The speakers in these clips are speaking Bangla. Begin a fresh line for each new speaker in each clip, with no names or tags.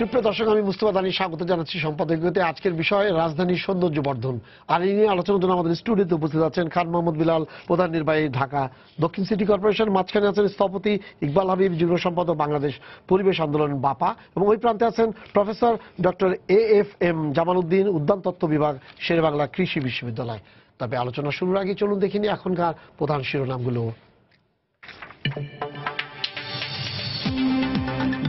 সুপ্রিয় দর্শক আমি মুস্তফা দানি স্বাগত জানাচ্ছি সম্পাদকীয়তে আজকের বিষয় রাজধানীর সৌন্দর্য বর্ধন আর এই নিয়ে আলোচনার জন্য আমাদের স্টুডিওতে উপস্থিত আছেন খান মোহাম্মদ বিলাল প্রধান নির্বাহী ঢাকা দক্ষিণ সিটি কর্পোরেশন মাঝখানে আছেন স্থপতি ইকবাল হাবিব যুগ্ম সম্পাদক বাংলাদেশ পরিবেশ আন্দোলন বাপা এবং ওই প্রান্তে আছেন professor doctor A F M Jamaluddin উদ্যান তত্ত্ব বিভাগ শেরবাংলা কৃষি বিশ্ববিদ্যালয় তবে আলোচনা শুরুর আগে চলুন দেখিনি এখনকার প্রধান শিরোনামগুলো Thank you.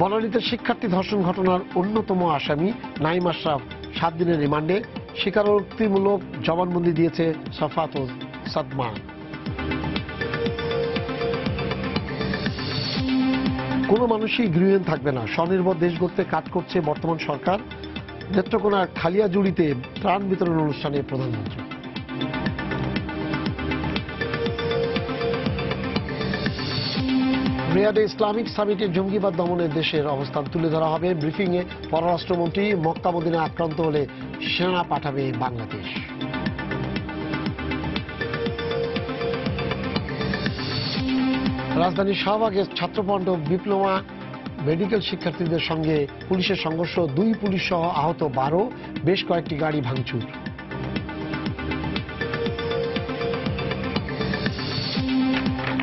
বনানীতে শিক্ষার্থী ধর্ষণ ঘটনার অন্যতম আসামি নাইম আশরাফ সাত দিনের রিমান্ডে স্বীকারোক্তিমূলক জবানবন্দি দিয়েছে সাফাত সাদমান সাদমা কোনো মানুষই গৃহীন থাকবে না স্বনির্ভর দেশ গড়তে কাজ করছে বর্তমান সরকার নেত্রকোনা খালিয়াজুড়িতে ত্রাণ বিতরণ অনুষ্ঠানে প্রধানমন্ত্রী রিয়াদে ইসলামিক সামিটে জঙ্গিবাদ দমনে দেশের অবস্থান তুলে ধরা হবে ব্রিফিংয়ে পররাষ্ট্রমন্ত্রী মক্কামদিনে আক্রান্ত হলে সেনা পাঠাবে বাংলাদেশ রাজধানীর শাহবাগে ছাত্রপণ্ড ডিপ্লোমা মেডিকেল শিক্ষার্থীদের সঙ্গে পুলিশের সংঘর্ষ দুই পুলিশ সহ আহত বারো বেশ কয়েকটি গাড়ি ভাঙচুর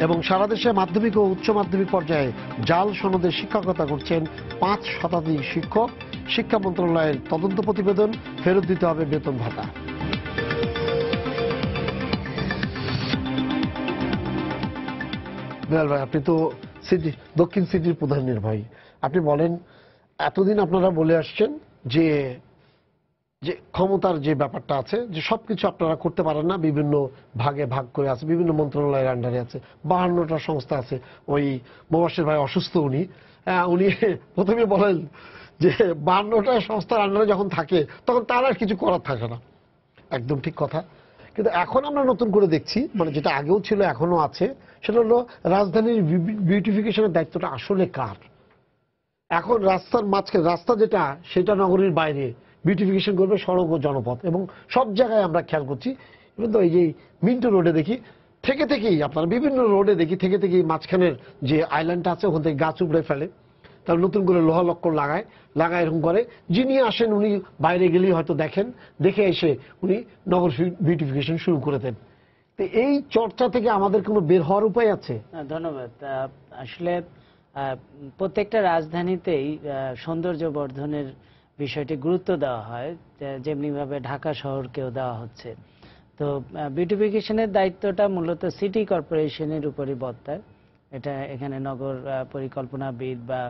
এবং সারা দেশে মাধ্যমিক ও উচ্চ মাধ্যমিক পর্যায়ে জাল সনদে শিক্ষকতা করছেন পাঁচ শতাধিক শিক্ষক শিক্ষা মন্ত্রণালয়ের তদন্ত প্রতিবেদন ফেরত দিতে হবে বেতন ভাতা ভাই আপনি তো সিটি দক্ষিণ সিটির প্রধান নির্বাহী আপনি বলেন এতদিন আপনারা বলে আসছেন যে যে ক্ষমতার যে ব্যাপারটা আছে যে সব কিছু আপনারা করতে পারেন না বিভিন্ন ভাগে ভাগ করে আছে বিভিন্ন মন্ত্রণালয়ের আন্ডারে আছে বাহান্নটা সংস্থা আছে ওই মোবাসের ভাই অসুস্থ উনি হ্যাঁ, উনি প্রথমে বলেন যে বাহান্নটা সংস্থার আন্ডারে যখন থাকে তখন তার আর কিছু করার থাকে না একদম ঠিক কথা কিন্তু এখন আমরা নতুন করে দেখছি মানে যেটা আগেও ছিল এখনো আছে সেটা হলো রাজধানীর বিউটিফিকেশনের দায়িত্বটা আসলে কার এখন রাস্তার মাঝখানে রাস্তা যেটা সেটা নগরীর বাইরে বিউটিফিকেশন করবে সড়ক ও জনপথ এবং সব জায়গায় আমরা খেয়াল করছি তো এই যে মিন্টো রোডে দেখি থেকে থেকেই আপনারা বিভিন্ন রোডে দেখি থেকে থেকেই মাঝখানের যে আইল্যান্ডটা আছে ওখান থেকে গাছ উপড়ে ফেলে তার নতুন করে লোহা লক্কর লাগায় লাগায় এরকম করে যিনি আসেন উনি বাইরে গেলেই হয়তো দেখেন দেখে এসে উনি নগর বিউটিফিকেশন শুরু করে দেন তো এই চর্চা থেকে আমাদের কোনো বের হওয়ার উপায় আছে
হ্যাঁ, ধন্যবাদ আসলে প্রত্যেকটা রাজধানীতেই সৌন্দর্য বর্ধনের বিষয়টি গুরুত্ব দেওয়া হয় যেমনিভাবে ঢাকা শহরকেও দেওয়া হচ্ছে তো বিউটিফিকেশনের দায়িত্বটা মূলত সিটি কর্পোরেশনের উপরই বর্তায় এটা এখানে নগর পরিকল্পনাবিদ বা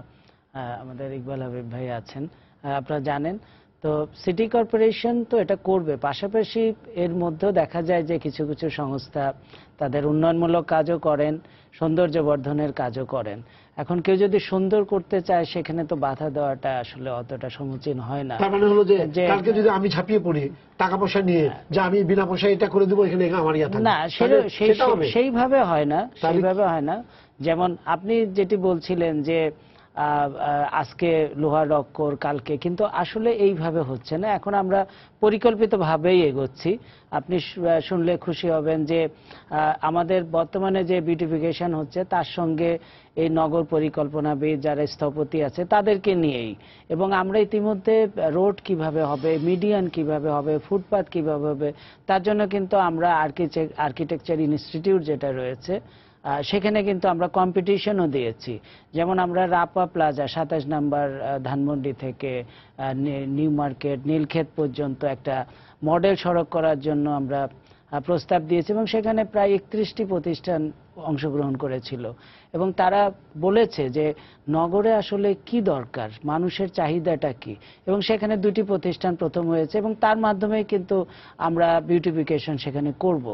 আমাদের ইকবাল হাবিব ভাই আছেন আপনারা জানেন তো সিটি কর্পোরেশন তো এটা করবে পাশাপাশি এর মধ্যেও দেখা যায় যে কিছু কিছু সংস্থা তাদের উন্নয়নমূলক কাজও করেন সৌন্দর্য বর্ধনের কাজও করেন এখন কেউ যদি সুন্দর করতে চায় সেখানে তো বাধা দেওয়াটা আসলে অতটা সমুচীন হয় না তার মানে হলো যে কালকে যদি
আমি ঝাঁপিয়ে পড়ি টাকা পয়সা নিয়ে হ্যাঁ।
যে আমি বিনা পয়সা এটা করে দেবো এখানে আমার ইয়া না সেইভাবে হয় না সেইভাবে হয় না যেমন আপনি যেটি বলছিলেন যে আজকে লোহার লক্কর কালকে কিন্তু আসলে এইভাবে হচ্ছে না এখন আমরা পরিকল্পিতভাবেই এগোচ্ছি আপনি শুনলে খুশি হবেন যে আমাদের বর্তমানে যে বিউটিফিকেশন হচ্ছে তার সঙ্গে এই নগর পরিকল্পনাবিদ যারা স্থপতি আছে তাদেরকে নিয়েই এবং আমরা ইতিমধ্যে রোড কিভাবে হবে মিডিয়ান কিভাবে হবে ফুটপাথ কিভাবে হবে তার জন্য কিন্তু আমরা আর্কিটেকচার ইনস্টিটিউট যেটা রয়েছে সেখানে কিন্তু আমরা কম্পিটিশনও দিয়েছি যেমন আমরা রাপা প্লাজা সাতাশ নাম্বার ধানমন্ডি থেকে নিউ মার্কেট নীলক্ষেত পর্যন্ত একটা মডেল সড়ক করার জন্য আমরা প্রস্তাব দিয়েছি এবং সেখানে প্রায় একত্রিশটি প্রতিষ্ঠান অংশগ্রহণ করেছিল এবং তারা বলেছে যে নগরে আসলে কি দরকার মানুষের চাহিদাটা কি এবং সেখানে দুটি প্রতিষ্ঠান প্রথম হয়েছে এবং তার মাধ্যমে কিন্তু আমরা বিউটিফিকেশন সেখানে করব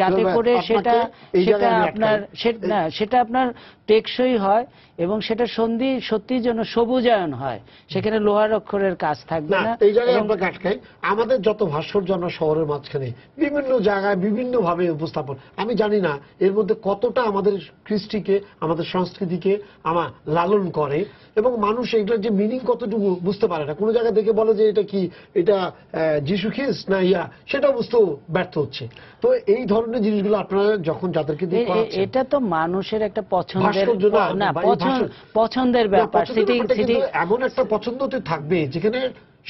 যাতে করে সেটা সেটা আপনার না সেটা আপনার টেকসই হয় এবং সেটা সন্ধি সত্যি যেন সবুজায়ন হয় সেখানে লোহার অক্ষরের কাজ থাকবে না এই জায়গায় আমরা কাটকাই আমাদের যত ভাস্কর্য আমরা শহরের
মাঝখানে বিভিন্ন জায়গায় বিভিন্নভাবে উপস্থাপন আমি জানি না এর মধ্যে কত কতটা আমাদের কৃষ্টিকে আমাদের সংস্কৃতিকে আমার লালন করে এবং মানুষ এটার যে মিনিং কতটুকু বুঝতে পারে না কোনো জায়গায় দেখে বলে যে এটা কি এটা যিশু খিস না ইয়া সেটা বুঝতেও ব্যর্থ হচ্ছে তো এই ধরনের জিনিসগুলো আপনারা যখন যাদেরকে এটা
তো মানুষের একটা পছন্দের পছন্দের ব্যাপার
এমন একটা পছন্দ তো থাকবে যেখানে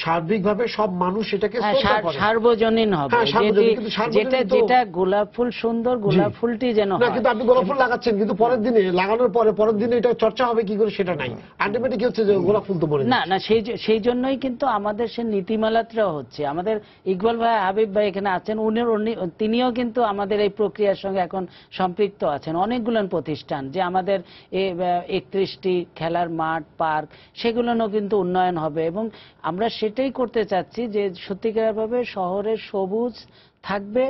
সার্বিকভাবে সব মানুষ এটাকে হ্যাঁ, সার্বজনীন হবে হ্যাঁ, যেটা যেটা গোলাপ ফুল সুন্দর
গোলাপ ফুলটি যেন না কিন্তু আপনি গোলাপ ফুল
লাগাচ্ছেন কিন্তু পরের দিনে লাগানোর পরে পরের দিনে এটা চর্চা হবে কি করে সেটা নাই আলটিমেটলি কি হচ্ছে যে গোলাপ ফুল তো বলে
না না সেই সেই জন্যই কিন্তু আমাদের সে নীতিমালাটা হচ্ছে আমাদের ইকবাল ভাই হাবিব ভাই এখানে আছেন উনির তিনিও কিন্তু আমাদের এই প্রক্রিয়ার সঙ্গে এখন সম্পৃক্ত আছেন অনেকগুলো প্রতিষ্ঠান যে আমাদের একত্রিশটি খেলার মাঠ পার্ক সেগুলোও কিন্তু উন্নয়ন হবে এবং আমরা সে সেটাই করতে চাচ্ছি যে সত্যিকারভাবে শহরের সবুজ থাকবে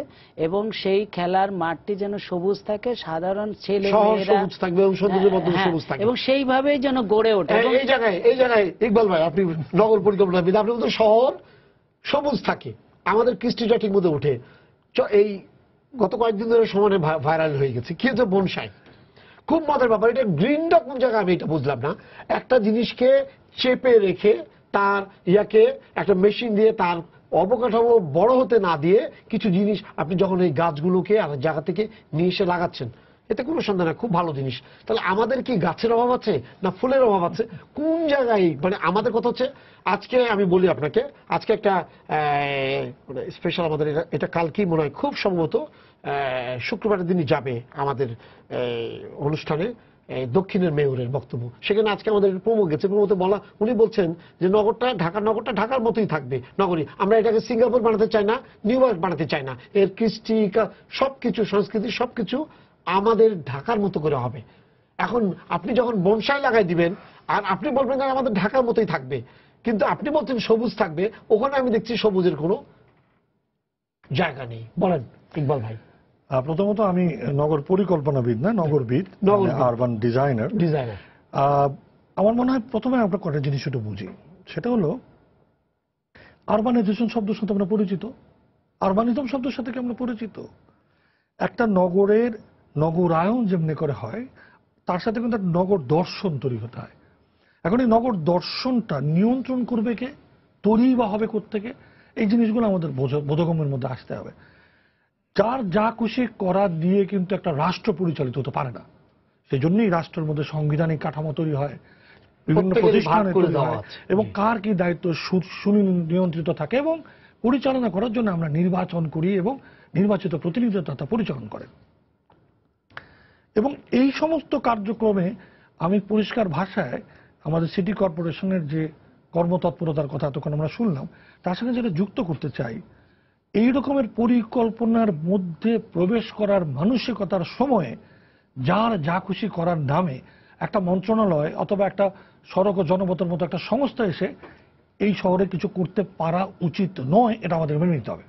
এবং সেই খেলার মাঠটি যেন সবুজ থাকে সাধারণ ছেলে সবুজ থাকবে এবং হ্যাঁ, হ্যাঁ, সবুজ থাকবে এবং সেইভাবেই যেন গড়ে ওঠে এই জায়গায় এই জায়গায় ইকবাল
ভাই আপনি নগর পরিকল্পনা পরিকল্পনাবিদ আপনি বলতে শহর সবুজ থাকে আমাদের কৃষ্টিটা ঠিক মধ্যে উঠে এই গত কয়েকদিন ধরে সমানে ভাইরাল হয়ে গেছে কি হচ্ছে বনসাই খুব মজার ব্যাপার এটা গ্রিনটা কোন জায়গায় আমি এটা বুঝলাম না একটা জিনিসকে চেপে রেখে তার ইয়াকে একটা মেশিন দিয়ে তার অবকাঠামো বড় হতে না দিয়ে কিছু জিনিস আপনি যখন এই গাছগুলোকে আর জায়গা থেকে নিয়ে এসে লাগাচ্ছেন এতে কোনো সন্দেহ না খুব ভালো জিনিস তাহলে আমাদের কি গাছের অভাব আছে না ফুলের অভাব আছে কোন জায়গায় মানে আমাদের কথা হচ্ছে আজকে আমি বলি আপনাকে আজকে একটা স্পেশাল মানে আমাদের এটা কালকেই মনে হয় খুব সম্ভবত শুক্রবারের দিনই যাবে আমাদের অনুষ্ঠানে দক্ষিণের মেয়রের বক্তব্য সেখানে আজকে আমাদের প্রমো গেছে প্রমোতে বলা উনি বলছেন যে নগরটা ঢাকা নগরটা ঢাকার মতোই থাকবে নগরী আমরা এটাকে সিঙ্গাপুর বানাতে চাই না নিউ ইয়র্ক বানাতে চাই না এর কৃষ্টি সব কিছু সংস্কৃতি সব কিছু আমাদের ঢাকার মতো করে হবে এখন আপনি যখন বনসাই লাগাই দিবেন আর আপনি বলবেন যে আমাদের ঢাকার মতোই থাকবে কিন্তু আপনি বলছেন সবুজ থাকবে ওখানে আমি দেখছি সবুজের কোনো
জায়গা নেই বলেন ইকবাল ভাই প্রথমত আমি নগর পরিকল্পনাবিদ না নগরবিদ আরবান ডিজাইনার ডিজাইনার আমার মনে হয় প্রথমে আমরা কটা জিনিস একটু বুঝি সেটা হলো আরবানাইজেশন শব্দের সাথে আমরা পরিচিত আরবানিজম শব্দের সাথে কি আমরা পরিচিত একটা নগরের নগরায়ন যেমনি করে হয় তার সাথে কিন্তু একটা নগর দর্শন তৈরি হতে হয় এখন এই নগর দর্শনটা নিয়ন্ত্রণ করবে কে তৈরি বা হবে থেকে এই জিনিসগুলো আমাদের বোধগম্যের মধ্যে আসতে হবে যার যা খুশি করা দিয়ে কিন্তু একটা রাষ্ট্র পরিচালিত হতে পারে না সেই জন্যই রাষ্ট্রের মধ্যে সাংবিধানিক কাঠামো তৈরি হয় বিভিন্ন প্রতিষ্ঠানে এবং কার কি দায়িত্ব সুনিয়ন্ত্রিত থাকে এবং পরিচালনা করার জন্য আমরা নির্বাচন করি এবং নির্বাচিত প্রতিনিধি তা পরিচালন করেন এবং এই সমস্ত কার্যক্রমে আমি পরিষ্কার ভাষায় আমাদের সিটি কর্পোরেশনের যে কর্মতৎপরতার কথা এতক্ষণ আমরা শুনলাম তার সঙ্গে যেটা যুক্ত করতে চাই এই রকমের পরিকল্পনার মধ্যে প্রবেশ করার মানসিকতার সময়ে যার যা খুশি করার নামে একটা মন্ত্রণালয় অথবা একটা সড়ক ও জনপথের মতো একটা সংস্থা এসে এই শহরে কিছু করতে পারা উচিত নয় এটা আমাদের মেনে নিতে হবে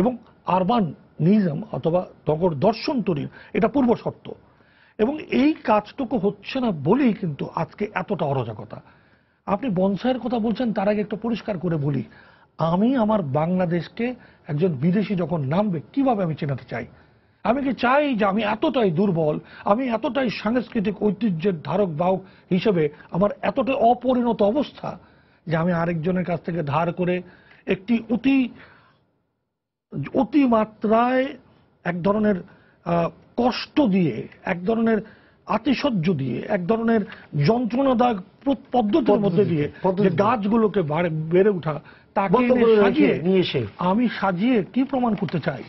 এবং আরবান নিজম অথবা নগর দর্শন তৈরি এটা পূর্ব শর্ত এবং এই কাজটুকু হচ্ছে না বলেই কিন্তু আজকে এতটা অরাজকতা আপনি বনসাইয়ের কথা বলছেন তার আগে একটু পরিষ্কার করে বলি আমি আমার বাংলাদেশকে একজন বিদেশি যখন নামবে কিভাবে আমি চেনাতে চাই আমি কি চাই যে আমি এতটাই দুর্বল আমি এতটাই সাংস্কৃতিক ঐতিহ্যের ধারক বাহক হিসেবে আমার এতটাই অপরিণত অবস্থা যে আমি আরেকজনের কাছ থেকে ধার করে একটি অতি অতিমাত্রায় এক ধরনের কষ্ট দিয়ে এক ধরনের আতিশয্য দিয়ে এক ধরনের যন্ত্রণাদায়ক পদ্ধতির মধ্যে দিয়ে গাছগুলোকে বেড়ে ওঠা তাকে সাজিয়ে আমি সাজিয়ে কি প্রমাণ করতে চাই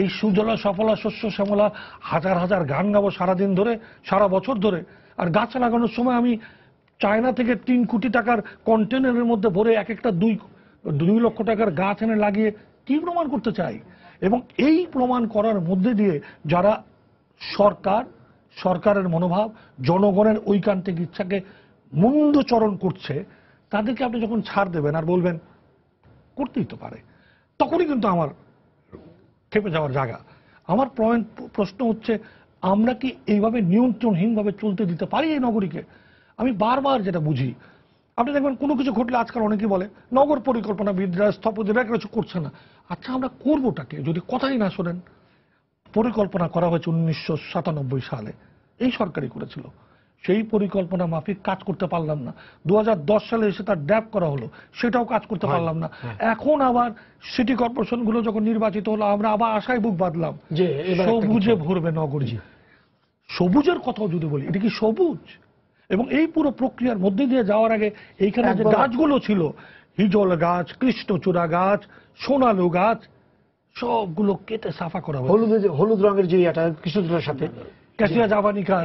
এই সুজলা সফলা শস্য শ্যামলা হাজার হাজার গান গাবো সারাদিন ধরে সারা বছর ধরে আর গাছ লাগানোর সময় আমি চায়না থেকে তিন কোটি টাকার কন্টেনারের মধ্যে ভরে এক একটা দুই দুই লক্ষ টাকার গাছ এনে লাগিয়ে কি প্রমাণ করতে চাই এবং এই প্রমাণ করার মধ্যে দিয়ে যারা সরকার সরকারের মনোভাব জনগণের ঐকান্তিক ইচ্ছাকে মন্দচরণ করছে তাদেরকে আপনি যখন ছাড় দেবেন আর বলবেন করতেই তো পারে তখনই কিন্তু আমার ক্ষেপে যাওয়ার জায়গা আমার প্রশ্ন হচ্ছে আমরা কি এইভাবে নিয়ন্ত্রণহীনভাবে চলতে দিতে পারি এই নগরীকে আমি বারবার যেটা বুঝি আপনি দেখবেন কোনো কিছু ঘটলে আজকাল অনেকে বলে নগর পরিকল্পনা পরিকল্পনাবিদরা স্থপতিরা কিছু করছে না আচ্ছা আমরা করবোটাকে যদি কথাই না শোনেন পরিকল্পনা করা হয়েছে উনিশশো সালে এই সরকারই করেছিল সেই পরিকল্পনা মাফিক কাজ করতে পারলাম না দু সালে এসে তার ড্যাপ করা হলো সেটাও কাজ করতে পারলাম না হ্যাঁ। এখন আবার সিটি কর্পোরেশন গুলো যখন নির্বাচিত হলো আমরা আবার আশায় বুক বাঁধলাম যে সবুজে ভরবে নগরজি সবুজের কথাও যদি বলি এটা কি সবুজ এবং এই পুরো প্রক্রিয়ার মধ্যে দিয়ে যাওয়ার আগে এইখানে যে গাছগুলো ছিল হিজল গাছ কৃষ্ণচূড়া গাছ সোনালু গাছ সবগুলো কেটে সাফা করা হলুদ হলুদ রঙের যে এটা কৃষ্ণচূড়ার সাথে ক্যাসিয়া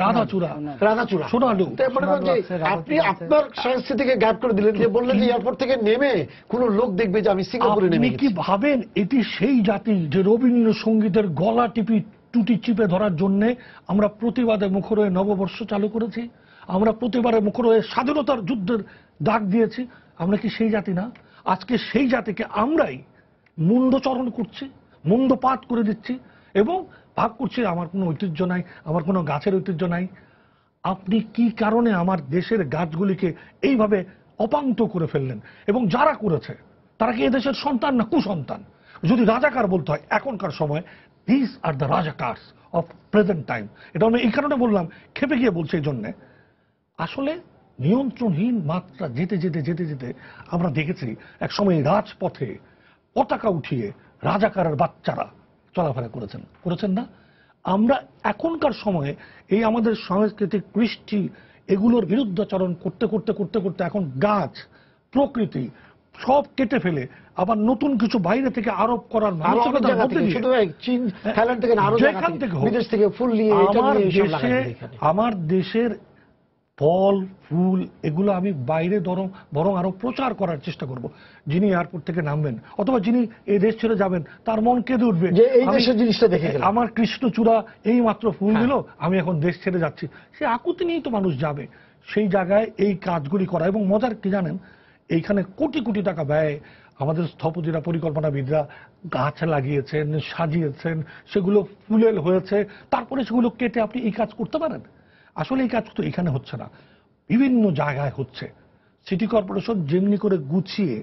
রাধা চূড়া রাধা চূড়া সোনালু আপনি আপনার সংস্কৃতি থেকে গ্যাপ করে দিলেন
যে বললেন যে এয়ারপোর্ট থেকে নেমে কোন লোক দেখবে যে আমি সিঙ্গাপুরে নেমে কি
ভাবেন এটি সেই জাতি যে রবীন্দ্রসঙ্গীতের গলা টিপি টুটি চিপে ধরার জন্য আমরা প্রতিবাদে মুখর হয়ে নববর্ষ চালু করেছি আমরা প্রতিবারে মুখর হয়ে স্বাধীনতার যুদ্ধের ডাক দিয়েছি আমরা কি সেই জাতি না আজকে সেই জাতিকে আমরাই মুন্ডচরণ করছি মুন্ডপাত করে দিচ্ছি এবং ভাগ করছে আমার কোনো ঐতিহ্য নাই আমার কোনো গাছের ঐতিহ্য নাই আপনি কি কারণে আমার দেশের গাছগুলিকে এইভাবে অপান্ত করে ফেললেন এবং যারা করেছে তারা কি এদেশের সন্তান না কুসন্তান যদি রাজাকার বলতে হয় এখনকার সময় this are the Razakars of present time এটা আমি এই কারণে বললাম খেপে গিয়ে বলছে এই জন্যে আসলে নিয়ন্ত্রণহীন মাত্রা যেতে যেতে যেতে যেতে আমরা দেখেছি এক সময় রাজপথে পতাকা উঠিয়ে রাজাকারের বাচ্চারা চলাফেরা করেছেন করেছেন না আমরা এখনকার সময়ে এই আমাদের সাংস্কৃতিক কৃষ্টি এগুলোর বিরুদ্ধাচরণ করতে করতে করতে করতে এখন গাছ প্রকৃতি সব কেটে ফেলে আবার নতুন কিছু বাইরে থেকে আরোপ করার আমার দেশের আমার দেশের ফল ফুল এগুলো আমি বাইরে ধরো বরং আরো প্রচার করার চেষ্টা করব যিনি এয়ারপোর্ট থেকে নামবেন অথবা যিনি এই দেশ ছেড়ে যাবেন তার মন কেঁদে উঠবে জিনিসটা দেখে আমার কৃষ্ণচূড়া এই মাত্র ফুল হ্যাঁ। দিল আমি এখন দেশ ছেড়ে যাচ্ছি সে আকুতি নিয়েই তো মানুষ যাবে সেই জায়গায় এই কাজগুলি করা এবং মজার কি জানেন এইখানে কোটি কোটি টাকা ব্যয় আমাদের স্থপতিরা পরিকল্পনাবিদরা গাছ লাগিয়েছেন সাজিয়েছেন সেগুলো ফুলেল হয়েছে তারপরে সেগুলো কেটে আপনি এই কাজ করতে পারেন আসলে এই কাজ তো এখানে হচ্ছে না বিভিন্ন জায়গায় হচ্ছে সিটি কর্পোরেশন যেমনি করে গুছিয়ে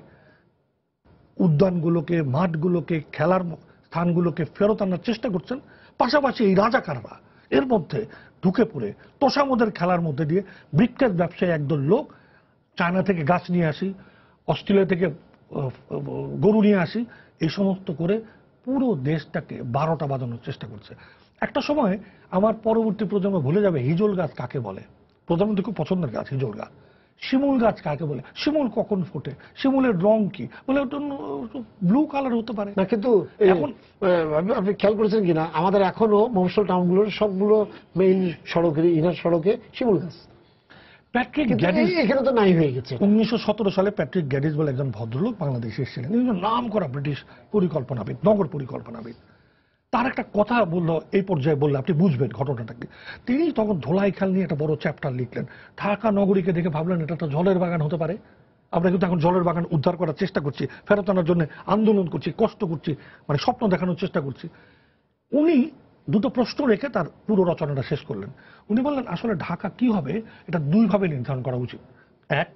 উদ্যানগুলোকে মাঠগুলোকে খেলার স্থানগুলোকে ফেরত আনার চেষ্টা করছেন পাশাপাশি এই রাজাকাররা এর মধ্যে ঢুকে পড়ে তোষামোদের খেলার মধ্যে দিয়ে বৃক্ষের ব্যবসায়ী একদল লোক চায়না থেকে গাছ নিয়ে আসি অস্ট্রেলিয়া থেকে গরু নিয়ে আসি এই সমস্ত করে পুরো দেশটাকে বারোটা বাজানোর চেষ্টা করছে একটা সময় আমার পরবর্তী প্রজন্ম ভুলে যাবে হিজল গাছ কাকে বলে প্রধানমন্ত্রী খুব পছন্দের গাছ হিজল গাছ শিমুল গাছ কাকে বলে শিমুল কখন ফোটে শিমুলের রং কি বলে ব্লু কালার হতে পারে না কিন্তু এখন আপনি খেয়াল করেছেন কিনা আমাদের এখনো মফসল টাউনগুলোর সবগুলো মেইন সড়কের ইনার সড়কে শিমুল গাছ প্যাট্রিক গ্যাডিস এখানে তো নাই হয়ে গেছে উনিশশো সালে প্যাট্রিক গ্যাডিস বলে একজন ভদ্রলোক বাংলাদেশে এসেছিলেন নাম করা ব্রিটিশ পরিকল্পনাবিদ নগর পরিকল্পনাবিদ তার একটা কথা বললো এই পর্যায়ে বললে আপনি বুঝবেন ঘটনাটাকে তিনি তখন ধোলাই খাল নিয়ে একটা বড় চ্যাপ্টার লিখলেন ঢাকা নগরীকে দেখে ভাবলেন এটা একটা জলের বাগান হতে পারে আমরা কিন্তু এখন জলের বাগান উদ্ধার করার চেষ্টা করছি ফেরত আনার জন্য আন্দোলন করছি কষ্ট করছি মানে স্বপ্ন দেখানোর চেষ্টা করছি উনি দুটো প্রশ্ন রেখে তার পুরো রচনাটা শেষ করলেন উনি বললেন আসলে ঢাকা কি হবে এটা দুইভাবে নির্ধারণ করা উচিত এক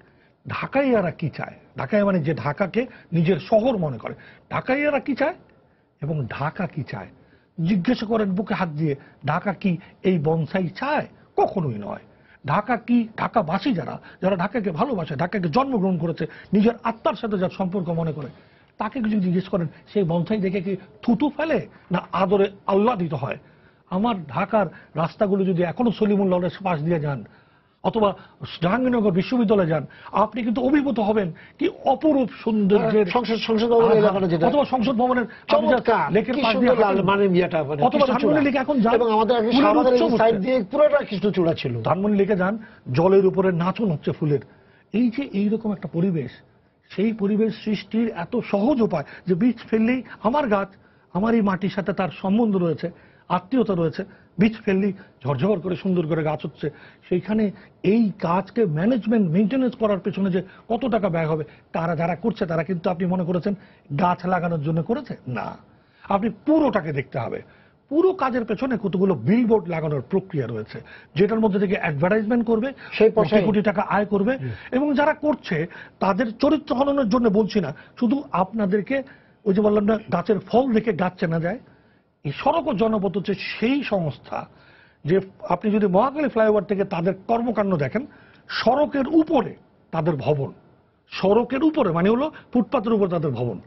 ঢাকাইয়ারা কি চায় ঢাকায় মানে যে ঢাকাকে নিজের শহর মনে করে ঢাকাইয়ারা কি চায় এবং ঢাকা কি চায় জিজ্ঞাসা করেন বুকে হাত দিয়ে ঢাকা কি এই বনসাই চায় কখনোই নয় ঢাকা কি ঢাকাবাসী যারা যারা ঢাকাকে ভালোবাসে ঢাকাকে জন্মগ্রহণ করেছে নিজের আত্মার সাথে যার সম্পর্ক মনে করে তাকে কিছু জিজ্ঞেস করেন সেই বনসাই দেখে কি থুতু ফেলে না আদরে আহ্লাদিত হয় আমার ঢাকার রাস্তাগুলো যদি এখনো সলিমুল্লাহ পাশ দিয়ে যান অথবা জাহাঙ্গীরনগর বিশ্ববিদ্যালয়ে যান আপনি কিন্তু অভিভূত হবেন কি অপরূপ সৌন্দর্যের সংসদ সংসদ অথবা সংসদ ভবনের লেকের ধানমন্ডি লেকে মানে, ছিল ধানমন্ডি লেকে যান জলের উপরে নাচন হচ্ছে ফুলের এই যে এইরকম একটা পরিবেশ সেই পরিবেশ সৃষ্টির এত সহজ উপায় যে বীজ ফেললেই আমার গাছ আমার এই মাটির সাথে তার সম্বন্ধ রয়েছে আত্মীয়তা রয়েছে বীজ ফেললি ঝরঝর করে সুন্দর করে গাছ হচ্ছে সেইখানে এই কাজকে ম্যানেজমেন্ট মেনটেন্যান্স করার পেছনে যে কত টাকা ব্যয় হবে তারা যারা করছে তারা কিন্তু আপনি মনে করেছেন গাছ লাগানোর জন্য করেছে না আপনি পুরোটাকে দেখতে হবে পুরো কাজের পেছনে কতগুলো বিলবোর্ড লাগানোর প্রক্রিয়া রয়েছে যেটার মধ্যে থেকে অ্যাডভার্টাইজমেন্ট করবে সেই কোটি কোটি টাকা আয় করবে এবং যারা করছে তাদের চরিত্র হননের জন্য বলছি না শুধু আপনাদেরকে ওই যে বললাম না গাছের ফল দেখে গাছ চেনা যায় এই সড়ক ও জনপথ হচ্ছে সেই সংস্থা যে আপনি যদি মহাকালী ফ্লাইওভার থেকে তাদের কর্মকাণ্ড দেখেন সড়কের উপরে তাদের ভবন সড়কের উপরে মানে হলো ফুটপাতের উপরে তাদের ভবন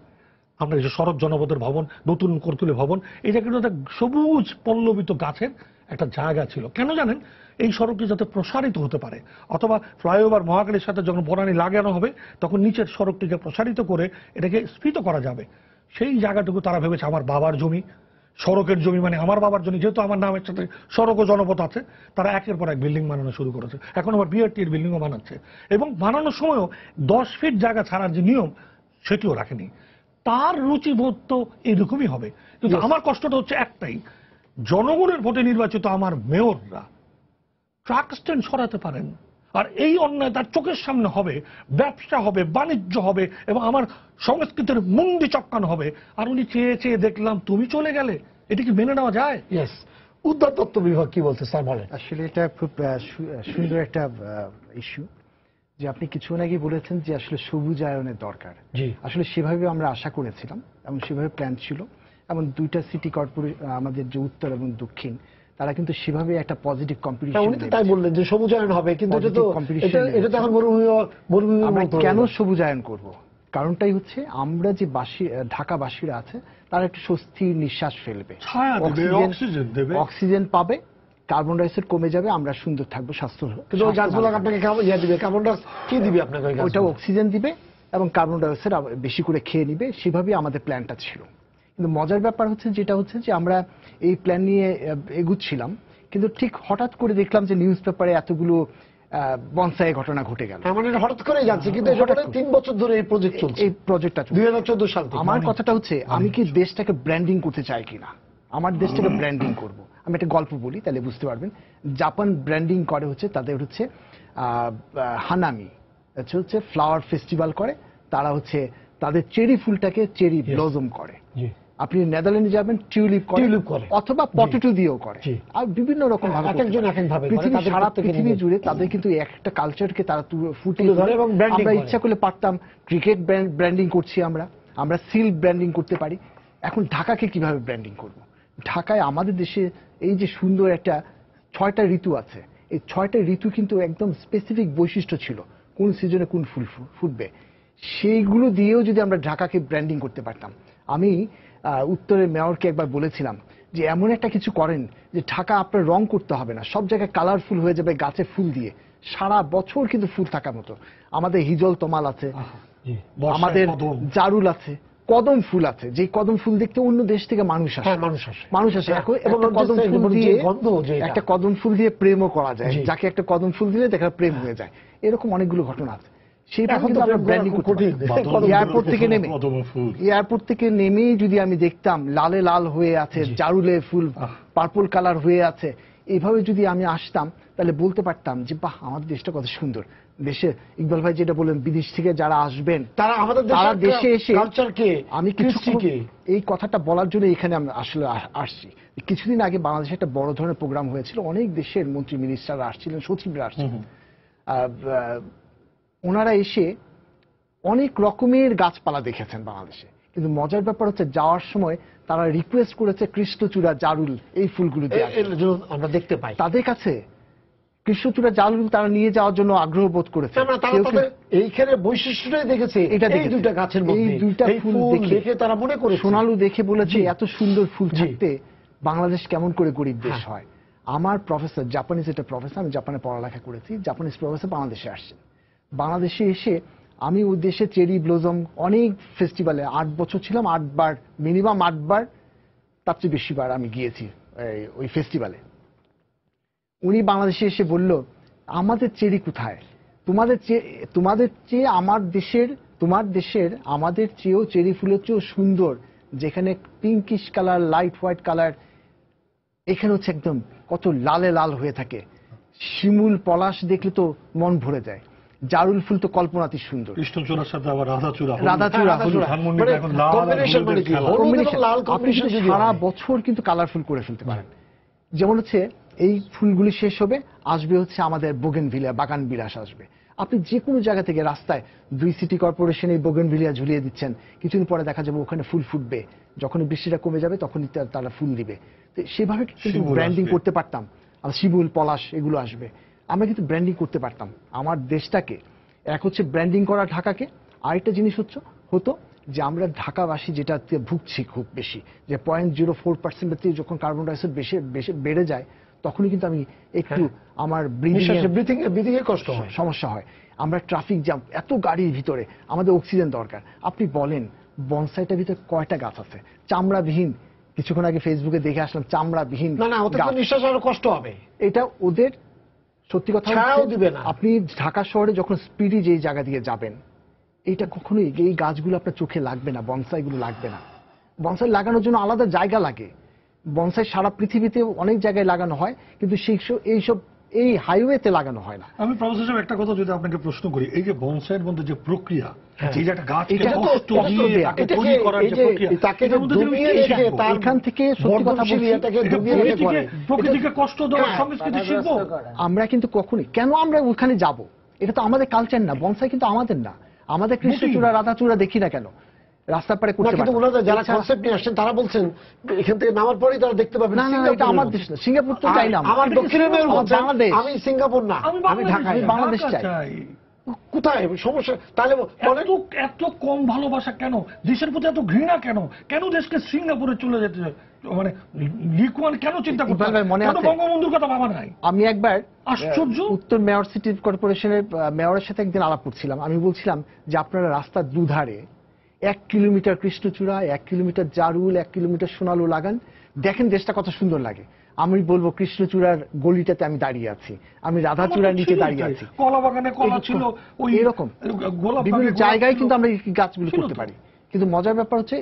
আমরা যে সড়ক জনপথের ভবন নতুন করতুলে ভবন এটা কিন্তু একটা সবুজ পল্লবিত গাছের একটা জায়গা ছিল কেন জানেন এই সড়কটি যাতে প্রসারিত হতে পারে অথবা ফ্লাইওভার মহাকালীর সাথে যখন বনানি লাগানো হবে তখন নিচের সড়কটিকে প্রসারিত করে এটাকে স্ফীত করা যাবে সেই জায়গাটুকু তারা ভেবেছে আমার বাবার জমি সড়কের জমি মানে আমার বাবার জন্য যেহেতু আমার নামের সাথে সড়ক ও জনপথ আছে তারা একের পর এক বিল্ডিং বানানো শুরু করেছে এখন আবার বিল্ডিং বিল্ডিংও বানাচ্ছে এবং বানানোর সময়ও দশ ফিট জায়গা ছাড়ার যে নিয়ম সেটিও রাখেনি তার রুচিবোধ তো এরকমই হবে কিন্তু আমার কষ্টটা হচ্ছে একটাই জনগণের ভোটে নির্বাচিত আমার মেয়ররা ট্রাক স্ট্যান্ড সরাতে পারেন আর এই অন্যায় তার চোখের সামনে হবে ব্যবসা হবে বাণিজ্য হবে এবং আমার সংস্কৃতির মুন্ডি চক্কান হবে আর উনি চেয়ে চেয়ে দেখলাম তুমি চলে গেলে এটা কি মেনে নেওয়া যায় ইয়েস
উদ্ধার তত্ত্ব বিভাগ কি বলতে স্যার বলে আসলে এটা খুব সুন্দর একটা ইস্যু যে আপনি কিছুক্ষণ আগে বলেছেন যে আসলে সবুজায়নের দরকার আসলে সেভাবে আমরা আশা করেছিলাম এবং সেভাবে প্ল্যান ছিল এবং দুইটা সিটি কর্পোরেশন আমাদের যে উত্তর এবং দক্ষিণ তারা কিন্তু সেভাবে একটা পজিটিভ কম্পিটিশন হ্যাঁ, উনি তো তাই বললেন যে সবুজায়ন হবে কিন্তু এটা তো এখন মরুভূমি মরুভূমি আমরা কেন সবুজায়ন করব কারণটাই হচ্ছে আমরা যে বাসী ঢাকাবাসীরা আছে তারা একটু স্বস্তি নিঃশ্বাস ফেলবে অক্সিজেন পাবে কার্বন ডাইঅক্সাইড কমে যাবে আমরা সুন্দর থাকবো স্বাস্থ্য কিন্তু গাছগুলো আপনাকে ইয়ে দিবে কার্বন ডাইঅক্সাইড কে দিবে আপনাকে ওটা অক্সিজেন দিবে এবং কার্বন ডাইঅক্সাইড বেশি করে খেয়ে নিবে সেভাবেই আমাদের প্ল্যানটা ছিল কিন্তু মজার ব্যাপার হচ্ছে যেটা হচ্ছে যে আমরা এই প্ল্যান নিয়ে এগুচ্ছিলাম কিন্তু ঠিক হঠাৎ করে দেখলাম যে নিউজ পেপারে এতগুলো বনসাই ঘটনা ঘটে গেল মানে হঠাৎ করে যাচ্ছে কিন্তু তিন বছর ধরে এই প্রজেক্ট চলছে এই প্রজেক্টটা দুই সাল আমার মানে কথাটা হচ্ছে আমি কি দেশটাকে ব্র্যান্ডিং করতে চাই কিনা আমার দেশটাকে ব্র্যান্ডিং করব আমি একটা গল্প বলি তাহলে বুঝতে পারবেন জাপান ব্র্যান্ডিং করে হচ্ছে তাদের হচ্ছে হানামি আচ্ছা হচ্ছে ফ্লাওয়ার ফেস্টিভ্যাল করে তারা হচ্ছে তাদের চেরি ফুলটাকে চেরি ব্লজম করে আপনি নেদারল্যান্ডে যাবেন টিউলিপ টিউলিপ করে অথবা পটেটো দিয়েও করে আর বিভিন্ন রকম এক একজন এক এক ভাবে পৃথিবী সারা পৃথিবী জুড়ে তাদের কিন্তু একটা কালচারকে তারা ফুটিয়ে ধরে এবং আমরা ইচ্ছা করলে পারতাম ক্রিকেট ব্র্যান্ডিং করছি আমরা আমরা সিল ব্র্যান্ডিং করতে পারি এখন ঢাকাকে কিভাবে ব্র্যান্ডিং করব ঢাকায় আমাদের দেশে এই যে সুন্দর একটা ছয়টা ঋতু আছে এই ছয়টা ঋতু কিন্তু একদম স্পেসিফিক বৈশিষ্ট্য ছিল কোন সিজনে কোন ফুল ফুটবে সেইগুলো দিয়েও যদি আমরা ঢাকাকে ব্র্যান্ডিং করতে পারতাম আমি উত্তরের মেয়রকে একবার বলেছিলাম যে এমন একটা কিছু করেন যে ঢাকা আপনার রং করতে হবে না সব জায়গায় কালারফুল হয়ে যাবে গাছে ফুল দিয়ে সারা বছর কিন্তু ফুল থাকার মতো আমাদের হিজল তমাল আছে আমাদের জারুল আছে কদম ফুল আছে যে কদম ফুল দেখতে অন্য দেশ থেকে মানুষ আসে হ্যাঁ, মানুষ আসে হ্যাঁ, এবং কদম ফুল মানে দিয়ে একটা কদম ফুল দিয়ে প্রেমও করা যায় যাকে একটা কদম ফুল দিলে দেখা প্রেম হয়ে যায় এরকম অনেকগুলো ঘটনা আছে আমরা ব্র্যান্ডিং এয়ারপোর্ট থেকে নেমে এয়ারপোর্ট থেকে নেমেই যদি আমি দেখতাম লালে লাল হয়ে আছে জারুলে ফুল পার্পল কালার হয়ে আছে এইভাবে যদি আমি আসতাম তাহলে বলতে পারতাম যে বাহ আমাদের দেশটা কত সুন্দর দেশে ইকবাল ভাই যেটা বললেন বিদেশ থেকে যারা আসবেন তারা আমাদের দেশে এসে আমি এই কথাটা বলার জন্য এখানে আমরা আসলে আসছি কিছুদিন আগে বাংলাদেশে একটা বড় ধরনের প্রোগ্রাম হয়েছিল অনেক দেশের মন্ত্রী মিনিস্টাররা আসছিলেন সচিবরা আসছিলেন ওনারা এসে অনেক রকমের গাছপালা দেখেছেন বাংলাদেশে কিন্তু মজার ব্যাপার হচ্ছে যাওয়ার সময় তারা রিকোয়েস্ট করেছে কৃষ্ণচূড়া জারুল এই ফুলগুলো আমরা দেখতে পাই তাদের কাছে কৃষ্ণচূড়া জারুল তারা নিয়ে যাওয়ার জন্য আগ্রহ বোধ করেছে এইখানে বৈশিষ্ট্যটাই দেখেছে এটা এই দুইটা গাছের এই দুইটা ফুল দেখে তারা মনে করে সোনালু দেখে বলেছে এত সুন্দর ফুল থাকতে বাংলাদেশ কেমন করে গরিব দেশ হ্যাঁ। হয় আমার প্রফেসর জাপানিজ এটা প্রফেসর আমি জাপানে পড়ালেখা করেছি জাপানিজ প্রফেসর বাংলাদেশে আসছেন বাংলাদেশে এসে আমি ওই দেশে চেরি ব্লোজম অনেক ফেস্টিভ্যালে আট বছর ছিলাম আটবার মিনিমাম আটবার তার চেয়ে বেশিবার আমি গিয়েছি ওই ফেস্টিভ্যালে উনি বাংলাদেশে এসে বলল আমাদের চেরি কোথায় তোমাদের চেয়ে তোমাদের চেয়ে আমার দেশের তোমার দেশের আমাদের চেয়েও চেরি ফুলের চেয়েও সুন্দর যেখানে pinkish colour light white colour এখানে হচ্ছে একদম কত লালে লাল হয়ে থাকে শিমুল পলাশ দেখলে তো মন ভরে যায় জারুল ফুল তো কল্পনাতি সুন্দর কৃষ্ণচূড়ার সাথে আবার রাধাচূড়া রাধাচূড়া মানে মানে সারা বছর কিন্তু কালারফুল করে ফেলতে পারেন যেমন হচ্ছে এই ফুলগুলি শেষ হবে আসবে হচ্ছে আমাদের বোগেন ভিলিয়া বাগান বিলাস আসবে আপনি যে কোনো জায়গা থেকে রাস্তায় দুই সিটি কর্পোরেশন এই বোগেন ভিলিয়া ঝুলিয়ে দিচ্ছেন কিছুদিন পরে দেখা যাবে ওখানে ফুল ফুটবে যখন বৃষ্টিটা কমে যাবে তখন তারা ফুল দিবে সেভাবে ব্র্যান্ডিং করতে পারতাম আর শিবুল পলাশ এগুলো আসবে আমরা কিন্তু ব্র্যান্ডিং করতে পারতাম আমার দেশটাকে এক হচ্ছে ব্র্যান্ডিং করা ঢাকাকে আরেকটা জিনিস হচ্ছে হতো যে আমরা ঢাকাবাসী যেটাতে ভুগছি খুব বেশি যে পয়েন্ট জিরো ফোর পার্সেন্ট যখন কার্বন ডাইঅক্সাইড বেশি বেড়ে যায় তখনই কিন্তু আমি একটু হ্যাঁ। আমার কষ্ট হয় সমস্যা হয় আমরা ট্রাফিক জ্যাম এত গাড়ির ভিতরে আমাদের অক্সিজেন দরকার আপনি বলেন বনসাইটার ভিতরে কয়টা গাছ আছে চামড়াবিহীন কিছুক্ষণ আগে ফেসবুকে দেখে আসলাম চামড়াবিহীন না না কষ্ট হবে এটা ওদের সত্যি কথা আপনি ঢাকা শহরে যখন স্পিডি যে জায়গা দিয়ে যাবেন এইটা কখনোই এই গাছগুলো আপনার চোখে লাগবে না বনসাই গুলো লাগবে না বনসাই লাগানোর জন্য আলাদা জায়গা লাগে বনসাই সারা পৃথিবীতে অনেক জায়গায় লাগানো হয় কিন্তু সেই এইসব এই হাইওয়েতে লাগানো হয় না
আমি প্রফেসর সাহেব একটা কথা যদি আপনাকে প্রশ্ন করি এই যে বনসাইয়ের মধ্যে যে প্রক্রিয়া
আমরা কিন্তু কখনই কেন আমরা ওখানে যাব এটা তো আমাদের কালচার না বনসাই কিন্তু আমাদের না আমাদের কৃষ্ণচূড়া রাধাচূড়া দেখি না কেন রাস্তার পারে করতে কিন্তু ওনারা যারা কনসেপ্ট নিয়ে
আসছেন তারা বলছেন এখান থেকে নামার পরেই তারা দেখতে পাবেন না না এটা আমার দেশ না সিঙ্গাপুর তো চাই না আমার দক্ষিণ আমেরিকা বাংলাদেশ আমি
সিঙ্গাপুর না আমি ঢাকায় বাংলাদেশ চাই কোথায় সমস্যা তাহলে বলে তো এত কম ভালোবাসা কেন দেশের প্রতি এত ঘৃণা কেন কেন দেশকে সিঙ্গাপুরে চলে যেতে মানে লিকুয়ান কেন চিন্তা করতে মনে আছে বঙ্গবন্ধুর কথা ভাবা নাই আমি একবার আশ্চর্য
উত্তর মেয়র সিটি কর্পোরেশনের মেয়রের সাথে একদিন আলাপ করছিলাম আমি বলছিলাম যে আপনারা রাস্তার দুধারে এক কিলোমিটার কৃষ্ণচূড়া এক কিলোমিটার জারুল এক কিলোমিটার সোনালু লাগান দেখেন দেশটা কত সুন্দর লাগে আমি বলবো কৃষ্ণচূড়ার গলিটাতে আমি দাঁড়িয়ে আছি আমি রাধাচূড়ার নিচে দাঁড়িয়ে আছি
কলা বাগানে কলা ছিল ওই এরকম
বিভিন্ন জায়গায় কিন্তু আমরা গাছগুলো করতে পারি কিন্তু মজার ব্যাপার হচ্ছে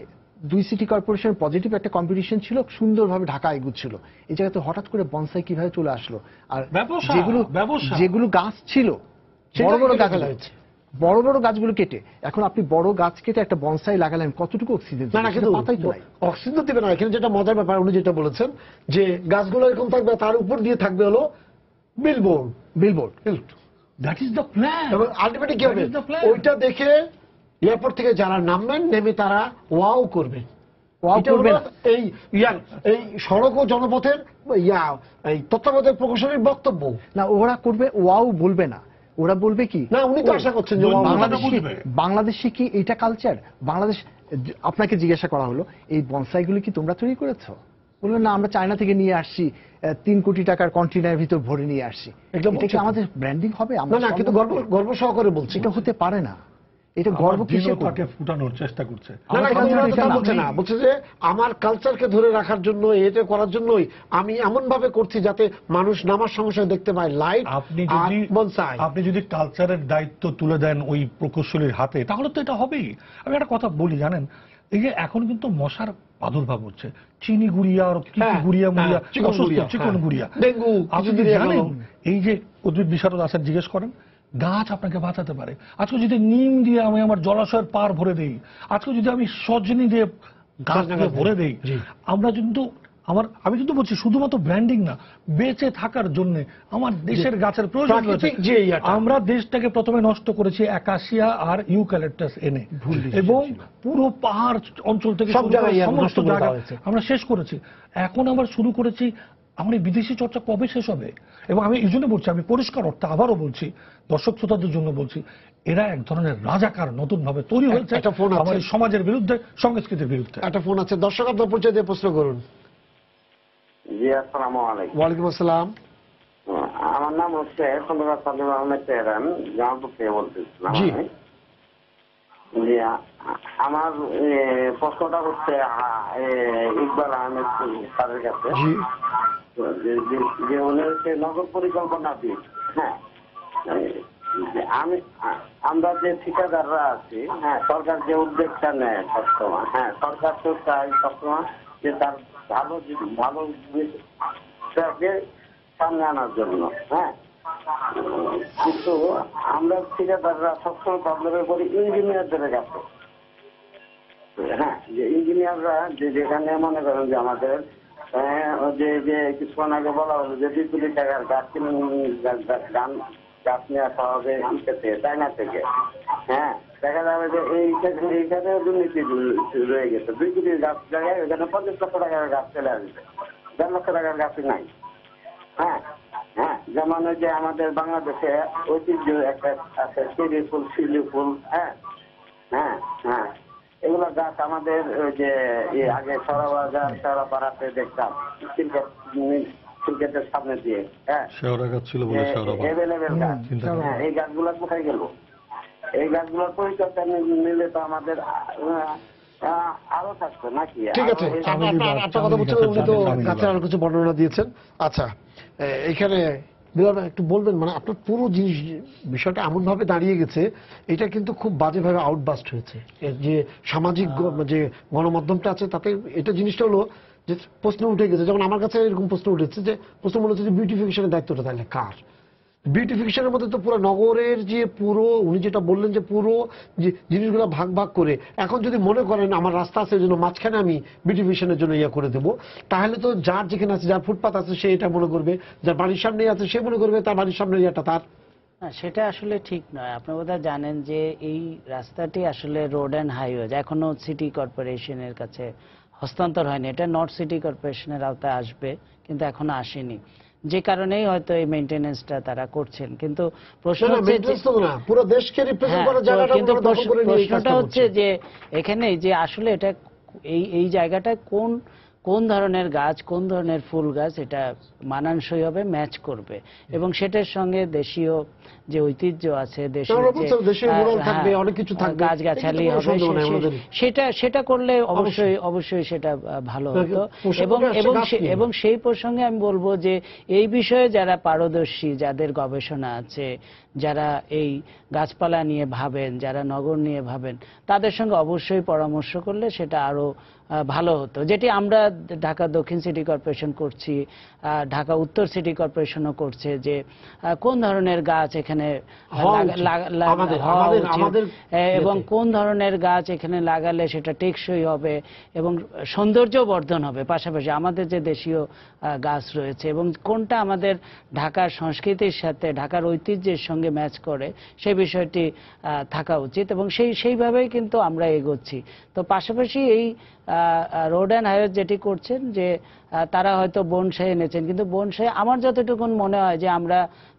দুই সিটি কর্পোরেশনের পজিটিভ একটা কম্পিটিশন ছিল সুন্দরভাবে ঢাকা এগুচ্ছিল এই জায়গাতে হঠাৎ করে বনসাই কিভাবে চলে আসলো আর যেগুলো যেগুলো গাছ ছিল বড় বড় গাছ হয়েছে বড় বড় গাছগুলো কেটে এখন আপনি বড় গাছ কেটে একটা বনসাই লাগালেন কতটুকু অক্সিজেন অক্সিজেন দেবে না এখানে
যেটা মজার ব্যাপার উনি যেটা বলেছেন যে গাছগুলো এরকম থাকবে তার উপর দিয়ে থাকবে হলো billboard billboard that is the plan ultimately কি হবে ওইটা দেখে এয়ারপোর্ট থেকে যারা নামবেন নেমে তারা ওয়াও করবে এই সড়ক ও জনপথের ইয়া বক্তব্য না
ওরা করবে ওয়াও বলবে না ওরা বলবে কি না উনি তো আশা করছেন যে বাংলাদেশি বাংলাদেশি কি এটা কালচার বাংলাদেশ আপনাকে জিজ্ঞাসা করা হলো এই বনসাইগুলি কি তোমরা তৈরি করেছো বললো না আমরা চায়না থেকে নিয়ে আসছি তিন কোটি টাকার কন্টেনার ভিতর ভরে নিয়ে আসছি একদম আমাদের ব্র্যান্ডিং হবে আমরা না কিন্তু গর্ব গর্ব সহকারে বলছি এটা হতে পারে না এটা
গর্ব কিসে তাকে ফুটানোর চেষ্টা করছে
বলছে যে আমার কালচারকে ধরে রাখার জন্য এটা করার জন্যই আমি এমন ভাবে করছি যাতে মানুষ নামার সঙ্গে দেখতে পায়
লাইট আপনি যদি আপনি যদি কালচারের দায়িত্ব তুলে দেন ওই প্রকৌশলীর হাতে তাহলে তো এটা হবেই আমি একটা কথা বলি জানেন এই যে এখন কিন্তু মশার প্রাদুর্ভাব হচ্ছে চিনি গুড়িয়া আর হ্যাঁ, গুড়িয়া হ্যাঁ, মুড়িয়া চিকন হ্যাঁ। গুড়িয়া ডেঙ্গু আপনি জানেন এই যে উদ্ভিদ বিশারদ আসার জিজ্ঞেস করেন গাছ আপনাকে বাঁচাতে পারে আজকে যদি নিম দিয়ে আমি আমার জলাশয়ের পার ভরে দেই আজকে যদি আমি সজনী দিয়ে
গাছ দিয়ে ভরে দেই
আমরা কিন্তু আমার আমি কিন্তু বলছি শুধুমাত্র ব্র্যান্ডিং না বেঁচে থাকার জন্য আমার দেশের গাছের প্রয়োজন আমরা দেশটাকে প্রথমে নষ্ট করেছি একাশিয়া আর ইউক্যালেক্টাস এনে এবং পুরো পাহাড় অঞ্চল থেকে সমস্ত জায়গা আমরা শেষ করেছি এখন আবার শুরু করেছি আমার এই বিদেশি চর্চা কবে শেষ হবে এবং আমি এই জন্য বলছি আমি পরিষ্কার অর্থে আবারও বলছি দর্শক শ্রোতাদের জন্য বলছি এরা এক ধরনের রাজাকার নতুন ভাবে তৈরি হয়েছে আমাদের সমাজের বিরুদ্ধে সংস্কৃতির বিরুদ্ধে
একটা ফোন আছে দর্শক আপনার পরিচয় দিয়ে প্রশ্ন করুন জি আলাইকুম ওয়ালাইকুম আসসালাম আমার
নাম হচ্ছে আহমেদ তেহরান জামালপুর থেকে বলতেছিলাম আমার প্রশ্নটা হচ্ছে ইকবাল আহমেদ স্যারের কাছে যে উনি হচ্ছে নগর পরিকল্পনা হ্যাঁ আমি আমরা যে ঠিকাদাররা আছি হ্যাঁ সরকার যে উদ্যোগটা নেয় সবসময় হ্যাঁ সরকার তো চাই সবসময় যে তার ভালো ভালো সামনে আনার জন্য হ্যাঁ কিন্তু আমরা ঠিকাদাররা সবসময় প্রবলেমে পড়ি ইঞ্জিনিয়ারদের কাছে হ্যাঁ যে ইঞ্জিনিয়াররা যে যেখানে মনে করেন যে আমাদের হ্যাঁ যে যে কিছুক্ষণ আগে বলা হলো যে দুই টাকার গাছ থেকে হ্যাঁ দেখা যাবে যে এইখানে দুর্নীতি রয়ে গেছে দুই গাছ জায়গায় পঞ্চাশ লক্ষ টাকার গাছ চলে লক্ষ টাকার গাছ নাই হ্যাঁ হ্যাঁ যেমন ওই যে আমাদের বাংলাদেশে ঐতিহ্য একটা আছে ফুল শিলি ফুল হ্যাঁ হ্যাঁ হ্যাঁ এগুলো গাছ আমাদের যে আগে সরাবাড়াতে দেখতাম ক্রিকেটের সামনে দিয়ে হ্যাঁ
শেওড়া গাছ ছিল হ্যাঁ, এই
গাছগুলো কোথায় গেল এই গাছগুলোর পরিচর্যা নিলে তো আমাদের আরো থাকতো নাকি ঠিক আছে আপনার কথা বলছিলেন উনি তো গাছের
আরো কিছু বর্ণনা দিয়েছেন আচ্ছা এখানে বিলাল একটু বলবেন মানে আপনার পুরো জিনিস বিষয়টা এমনভাবে দাঁড়িয়ে গেছে এটা কিন্তু খুব বাজে ভাবে আউটবাস্ট হয়েছে যে সামাজিক হ্যাঁ। যে গণমাধ্যমটা আছে তাতে এটা জিনিসটা হলো যে প্রশ্ন উঠে গেছে যেমন আমার কাছে এরকম প্রশ্ন উঠেছে যে প্রশ্ন মনে হচ্ছে যে বিউটিফিকেশনের দায়িত্বটা তাহলে কার বিউটিফিকেশনের মধ্যে তো পুরো নগরের যে পুরো উনি যেটা বললেন যে পুরো যে জিনিসগুলো ভাগ ভাগ করে এখন যদি মনে করেন আমার রাস্তা আছে জন্য মাঝখানে আমি বিউটিফিকেশনের জন্য ইয়ে করে দেবো তাহলে তো যার যেখানে আছে যার ফুটপাত আছে সে এটা মনে করবে যার বাড়ির সামনে আছে সে মনে করবে তার
বাড়ির সামনে ইয়েটা তার সেটা আসলে ঠিক নয় আপনি বোধহয় জানেন যে এই রাস্তাটি আসলে রোড অ্যান্ড হাইওয়ে এখনো সিটি কর্পোরেশনের কাছে হস্তান্তর হয়নি এটা নর্থ সিটি কর্পোরেশনের আওতায় আসবে কিন্তু এখনো আসেনি যে কারণেই হয়তো এই মেইনটেনেন্সটা তারা করছেন কিন্তু প্রশ্ন হচ্ছে পুরো দেশকে রিপ্রেজেন্ট হ্যাঁ, করার জায়গাটা কিন্তু প্রশ্নটা হচ্ছে যে এখানে যে আসলে এটা এই এই জায়গাটা কোন কোন ধরনের গাছ কোন ধরনের ফুল গাছ এটা মানানসই হবে ম্যাচ করবে এবং সেটার সঙ্গে দেশীয় যে ঐতিহ্য আছে হ্যাঁ, গাছ গাছালি হবে সেটা সেটা করলে অবশ্যই অবশ্যই সেটা ভালো হতো এবং এবং এবং সেই প্রসঙ্গে আমি বলবো যে এই বিষয়ে যারা পারদর্শী যাদের গবেষণা আছে যারা এই গাছপালা নিয়ে ভাবেন যারা নগর নিয়ে ভাবেন তাদের সঙ্গে অবশ্যই পরামর্শ করলে সেটা আরো ভালো হতো যেটি আমরা ঢাকা দক্ষিণ সিটি কর্পোরেশন করছি ঢাকা উত্তর সিটি কর্পোরেশনও করছে যে কোন ধরনের গাছ এখানে এবং কোন ধরনের গাছ এখানে লাগালে সেটা টেকসই হবে এবং সৌন্দর্য বর্ধন হবে পাশাপাশি আমাদের যে দেশীয় গাছ রয়েছে এবং কোনটা আমাদের ঢাকার সংস্কৃতির সাথে ঢাকার ঐতিহ্যের সঙ্গে ম্যাচ করে সে বিষয়টি থাকা উচিত এবং সেই সেইভাবেই কিন্তু আমরা এগোচ্ছি তো পাশাপাশি এই রোড অ্যান্ড হাইওয়ে যেটি করছেন যে তারা হয়তো বনসাই এনেছেন কিন্তু বনসাই আমার যতটুকু মনে হয় যে আমরা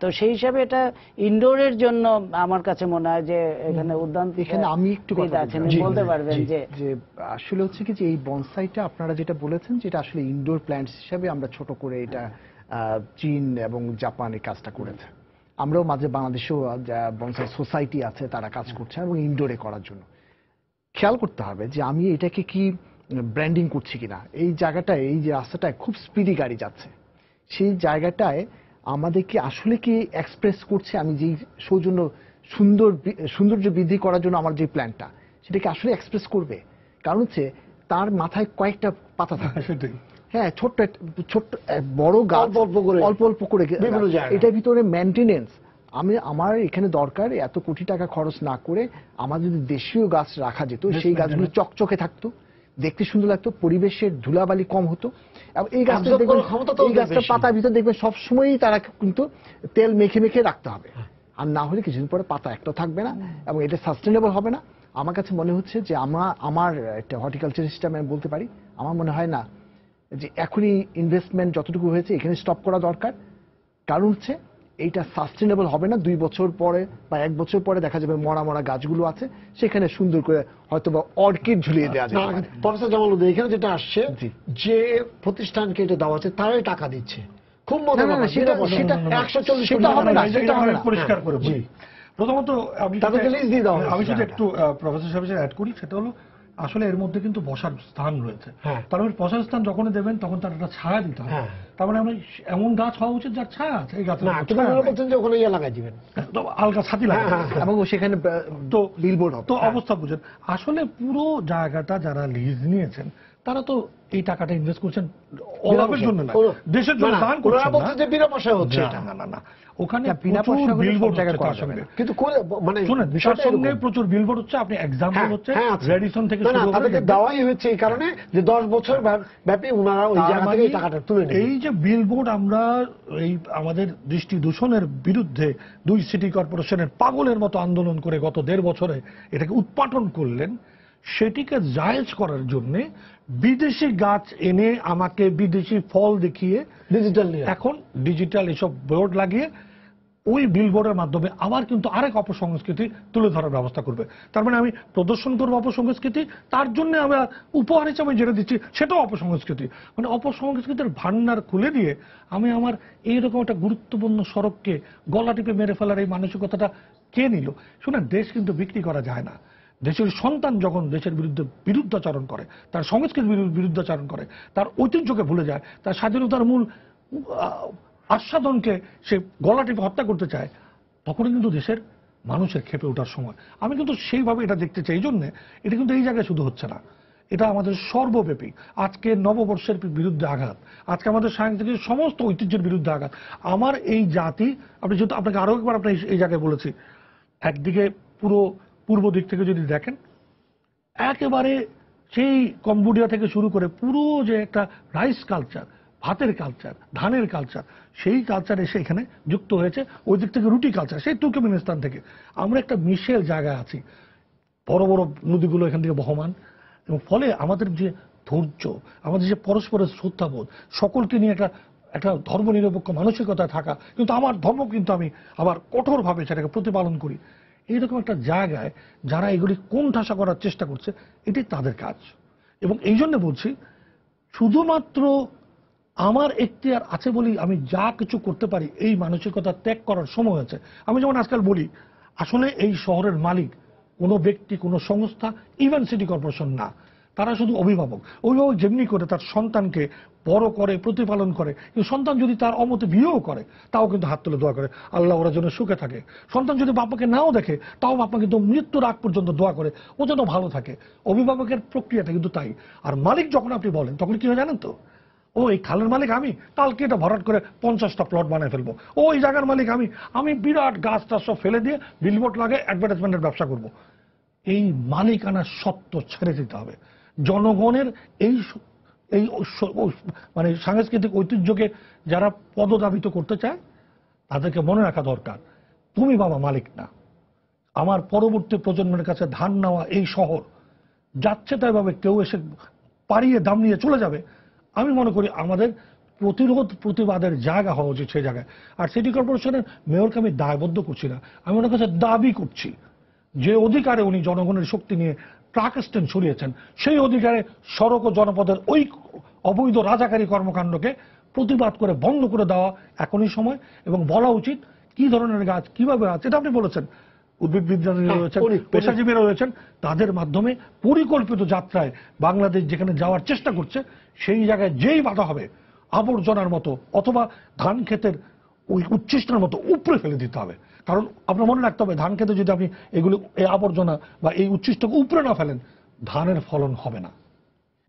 তো সেই হিসাবে এটা ইনডোরের জন্য আমার কাছে মনে হয় যে এখানে উদ্যান এখানে আমি একটু বলতে পারবেন যে আসলে হচ্ছে
কি যে এই বনসাইটা আপনারা যেটা বলেছেন যেটা আসলে ইনডোর প্ল্যান্টস হিসাবে আমরা ছোট করে এটা চীন এবং জাপানে কাজটা করেছে আমরাও মাঝে বাংলাদেশেও বনসাই সোসাইটি আছে তারা কাজ করছে এবং ইনডোরে করার জন্য খেয়াল করতে হবে যে আমি এটাকে কি ব্র্যান্ডিং করছি কিনা এই জায়গাটায় এই যে রাস্তাটায় খুব স্পিডি গাড়ি যাচ্ছে সেই জায়গাটায় আমাদেরকে আসলে কি এক্সপ্রেস করছে আমি যেই সৌজন্য সুন্দর সৌন্দর্য বৃদ্ধি করার জন্য আমার যে প্ল্যানটা সেটাকে আসলে এক্সপ্রেস করবে কারণ হচ্ছে তার মাথায় কয়েকটা পাতা থাকে সেটাই হ্যাঁ ছোট্ট ছোট্ট বড় গাছ অল্প করে অল্প অল্প করে এটার ভিতরে মেনটেনেন্স আমি আমার এখানে দরকার এত কোটি টাকা খরচ না করে আমার যদি দেশীয় গাছ রাখা যেত সেই গাছগুলো চকচকে থাকতো দেখতে সুন্দর লাগতো পরিবেশের ধুলাবালি কম হতো এই গাছটা দেখবেন এই গাছটা পাতার ভিতরে দেখবেন সবসময়ই তারা কিন্তু তেল মেখে মেখে রাখতে হবে হ্যাঁ। আর না হলে কিছুদিন পরে পাতা একটা থাকবে না এবং এটা সাস্টেনেবল হবে না আমার কাছে মনে হচ্ছে যে আমার আমার একটা হর্টিকালচার সিস্টেম আমি বলতে পারি আমার মনে হয় না যে এখনই ইনভেস্টমেন্ট যতটুকু হয়েছে এখানে স্টপ করা দরকার কারণ হচ্ছে এইটা সাস্টেনেবল হবে না দুই বছর পরে বা এক বছর পরে দেখা যাবে মরা মরা গাছগুলো আছে সেখানে সুন্দর করে হয়তো বা অর্কিড ঝুলিয়ে দেওয়া যায় প্রফেসর জামাল এখানে যেটা আসছে যে প্রতিষ্ঠানকে এটা দেওয়া আছে তারাই টাকা দিচ্ছে খুব
মজা পরিষ্কার করে
হ্যাঁ। প্রথমত আমি তাদেরকে লিস্ট দিয়ে দাও আমি সেটা একটু প্রফেসর সাহেব অ্যাড করি সেটা হলো আসলে এর মধ্যে কিন্তু বসার স্থান রয়েছে হ্যাঁ। তারপর মানে বসার স্থান যখন দেবেন তখন তার একটা ছায়া দিতে হবে হ্যাঁ। তার মানে আমি এমন গাছ হওয়া উচিত যার ছায়া আছে এই গাছ ইয়ে লাগাই দিবেন আলগা ছাতি হ্যাঁ, লাগাই এবং সেখানে তো অবস্থা বুঝেন আসলে পুরো জায়গাটা যারা লিজ নিয়েছেন তারা তো এই টাকাটা ইনভেস্ট করছেন অভাবের জন্য না দেশের জন্য দান করছেন না যে বিনা পয়সায় হচ্ছে না না না ওখানে বিনা প্রচুর বিলবোর্ড জায়গা করা সঙ্গে কিন্তু মানে শুনেন বিশ্বের সঙ্গে প্রচুর বিলবোর্ড হচ্ছে আপনি এক্সাম্পল হ্যাঁ, হচ্ছে রেডিসন হ্যাঁ, থেকে শুরু করে তাদেরকে দাওয়াই হয়েছে এই কারণে যে 10 বছর ব্যাপী ওনারা ওই জায়গা থেকে মানে টাকাটা তুলে নেন এই যে বিলবোর্ড আমরা এই আমাদের দৃষ্টি দূষণের বিরুদ্ধে দুই সিটি কর্পোরেশনের পাগলের মতো আন্দোলন করে গত দেড় বছরে এটাকে উৎপাটন করলেন সেটিকে জায়েজ করার জন্যে বিদেশি গাছ এনে আমাকে বিদেশি ফল দেখিয়ে ডিজিটাল এখন ডিজিটাল এসব বোর্ড লাগিয়ে ওই বোর্ডের মাধ্যমে আবার কিন্তু আরেক অপসংস্কৃতি তুলে ধরার ব্যবস্থা করবে তার মানে আমি প্রদর্শন করবো অপসংস্কৃতি তার জন্য আমরা উপহার হিসেবে যেটা দিচ্ছি সেটাও অপসংস্কৃতি মানে অপসংস্কৃতির ভান্ডার খুলে দিয়ে আমি আমার এইরকম একটা গুরুত্বপূর্ণ সড়ককে গলা টিপে মেরে ফেলার এই মানসিকতাটা কে নিল শোনা দেশ কিন্তু বিক্রি করা যায় না দেশের সন্তান যখন দেশের বিরুদ্ধে বিরুদ্ধাচরণ করে তার সংস্কৃতির বিরুদ্ধাচরণ করে তার ঐতিহ্যকে ভুলে যায় তার স্বাধীনতার মূল আস্বাদনকে সে গলাটিকে হত্যা করতে চায় তখনই কিন্তু দেশের মানুষের খেপে ওঠার সময় আমি কিন্তু সেইভাবে এটা দেখতে চাই এই জন্যে এটা কিন্তু এই জায়গায় শুধু হচ্ছে না এটা আমাদের সর্বব্যাপী আজকে নববর্ষের বিরুদ্ধে আঘাত আজকে আমাদের সাংস্কৃতিক সমস্ত ঐতিহ্যের বিরুদ্ধে আঘাত আমার এই জাতি আপনি যেহেতু আপনাকে আরও একবার আপনার এই জায়গায় বলেছি একদিকে পুরো পূর্ব দিক থেকে যদি দেখেন একেবারে সেই কম্বোডিয়া থেকে শুরু করে পুরো যে একটা রাইস কালচার ভাতের কালচার ধানের কালচার সেই কালচার এসে এখানে যুক্ত হয়েছে ওই দিক থেকে রুটি কালচার সেই তুর্কমিনিস্তান থেকে আমরা একটা মিশেল জায়গায় আছি বড় বড় নদীগুলো এখান থেকে বহমান এবং ফলে আমাদের যে ধৈর্য আমাদের যে পরস্পরের শ্রদ্ধাবোধ সকলকে নিয়ে একটা একটা ধর্মনিরপেক্ষ মানসিকতা থাকা কিন্তু আমার ধর্ম কিন্তু আমি আবার কঠোরভাবে সেটাকে প্রতিপালন করি এইরকম একটা জায়গায় যারা এগুলি কোন ঠাসা করার চেষ্টা করছে এটি তাদের কাজ এবং এই জন্য বলছি শুধুমাত্র আমার আর আছে বলেই আমি যা কিছু করতে পারি এই মানসিকতা ত্যাগ করার সময় আছে আমি যেমন আজকাল বলি আসলে এই শহরের মালিক কোনো ব্যক্তি কোনো সংস্থা ইভেন সিটি কর্পোরেশন না তারা শুধু অভিভাবক অভিভাবক যেমনি করে তার সন্তানকে বড় করে প্রতিপালন করে কিন্তু সন্তান যদি তার অমতে বিয়েও করে তাও কিন্তু হাত তুলে দোয়া করে আল্লাহ ওরা যেন সুখে থাকে সন্তান যদি বাপাকে নাও দেখে তাও বাপা কিন্তু মৃত্যুর আগ পর্যন্ত দোয়া করে ও যেন ভালো থাকে অভিভাবকের প্রক্রিয়াটা কিন্তু তাই আর মালিক যখন আপনি বলেন তখন কি হয় জানেন তো ও এই খালের মালিক আমি কালকে এটা ভরাট করে পঞ্চাশটা প্লট বানিয়ে ফেলবো ও এই জায়গার মালিক আমি আমি বিরাট গাছ টাছ সব ফেলে দিয়ে বিলবোর্ড লাগে অ্যাডভার্টাইজমেন্টের ব্যবসা করব। এই মালিকানা সত্য ছেড়ে দিতে হবে জনগণের এই এই মানে সাংস্কৃতিক ঐতিহ্যকে যারা পদদাবিত করতে চায় তাদেরকে মনে রাখা দরকার তুমি বাবা মালিক না আমার পরবর্তী প্রজন্মের কাছে ধান নেওয়া এই শহর যাচ্ছে তাই ভাবে কেউ এসে পাড়িয়ে দাম নিয়ে চলে যাবে আমি মনে করি আমাদের প্রতিরোধ প্রতিবাদের জায়গা হওয়া উচিত সেই জায়গায় আর সিটি কর্পোরেশনের মেয়রকে আমি দায়বদ্ধ করছি না আমি ওনার কাছে দাবি করছি যে অধিকারে উনি জনগণের শক্তি নিয়ে ট্রাক ছড়িয়েছেন সেই অধিকারে সড়ক ও জনপদের ওই অবৈধ রাজাকারী কর্মকাণ্ডকে প্রতিবাদ করে বন্ধ করে দেওয়া এখনই সময় এবং বলা উচিত কি ধরনের গাছ কিভাবে আছে এটা আপনি বলেছেন উদ্ভিদবিজ্ঞানীরা হ্যাঁ, রয়েছেন পেশাজীবীরা রয়েছেন তাদের মাধ্যমে পরিকল্পিত যাত্রায় বাংলাদেশ যেখানে যাওয়ার চেষ্টা করছে সেই জায়গায় যেই বাধা হবে আবর্জনার মতো অথবা ধান ক্ষেতের ওই উচ্ছিষ্টের মতো উপড়ে ফেলে দিতে হবে কারণ আপনার মনে রাখতে হবে ধান খেতে যদি আপনি এগুলো এই আবর্জনা বা এই উচ্ছিষ্টকে উপরে না ফেলেন ধানের ফলন হবে না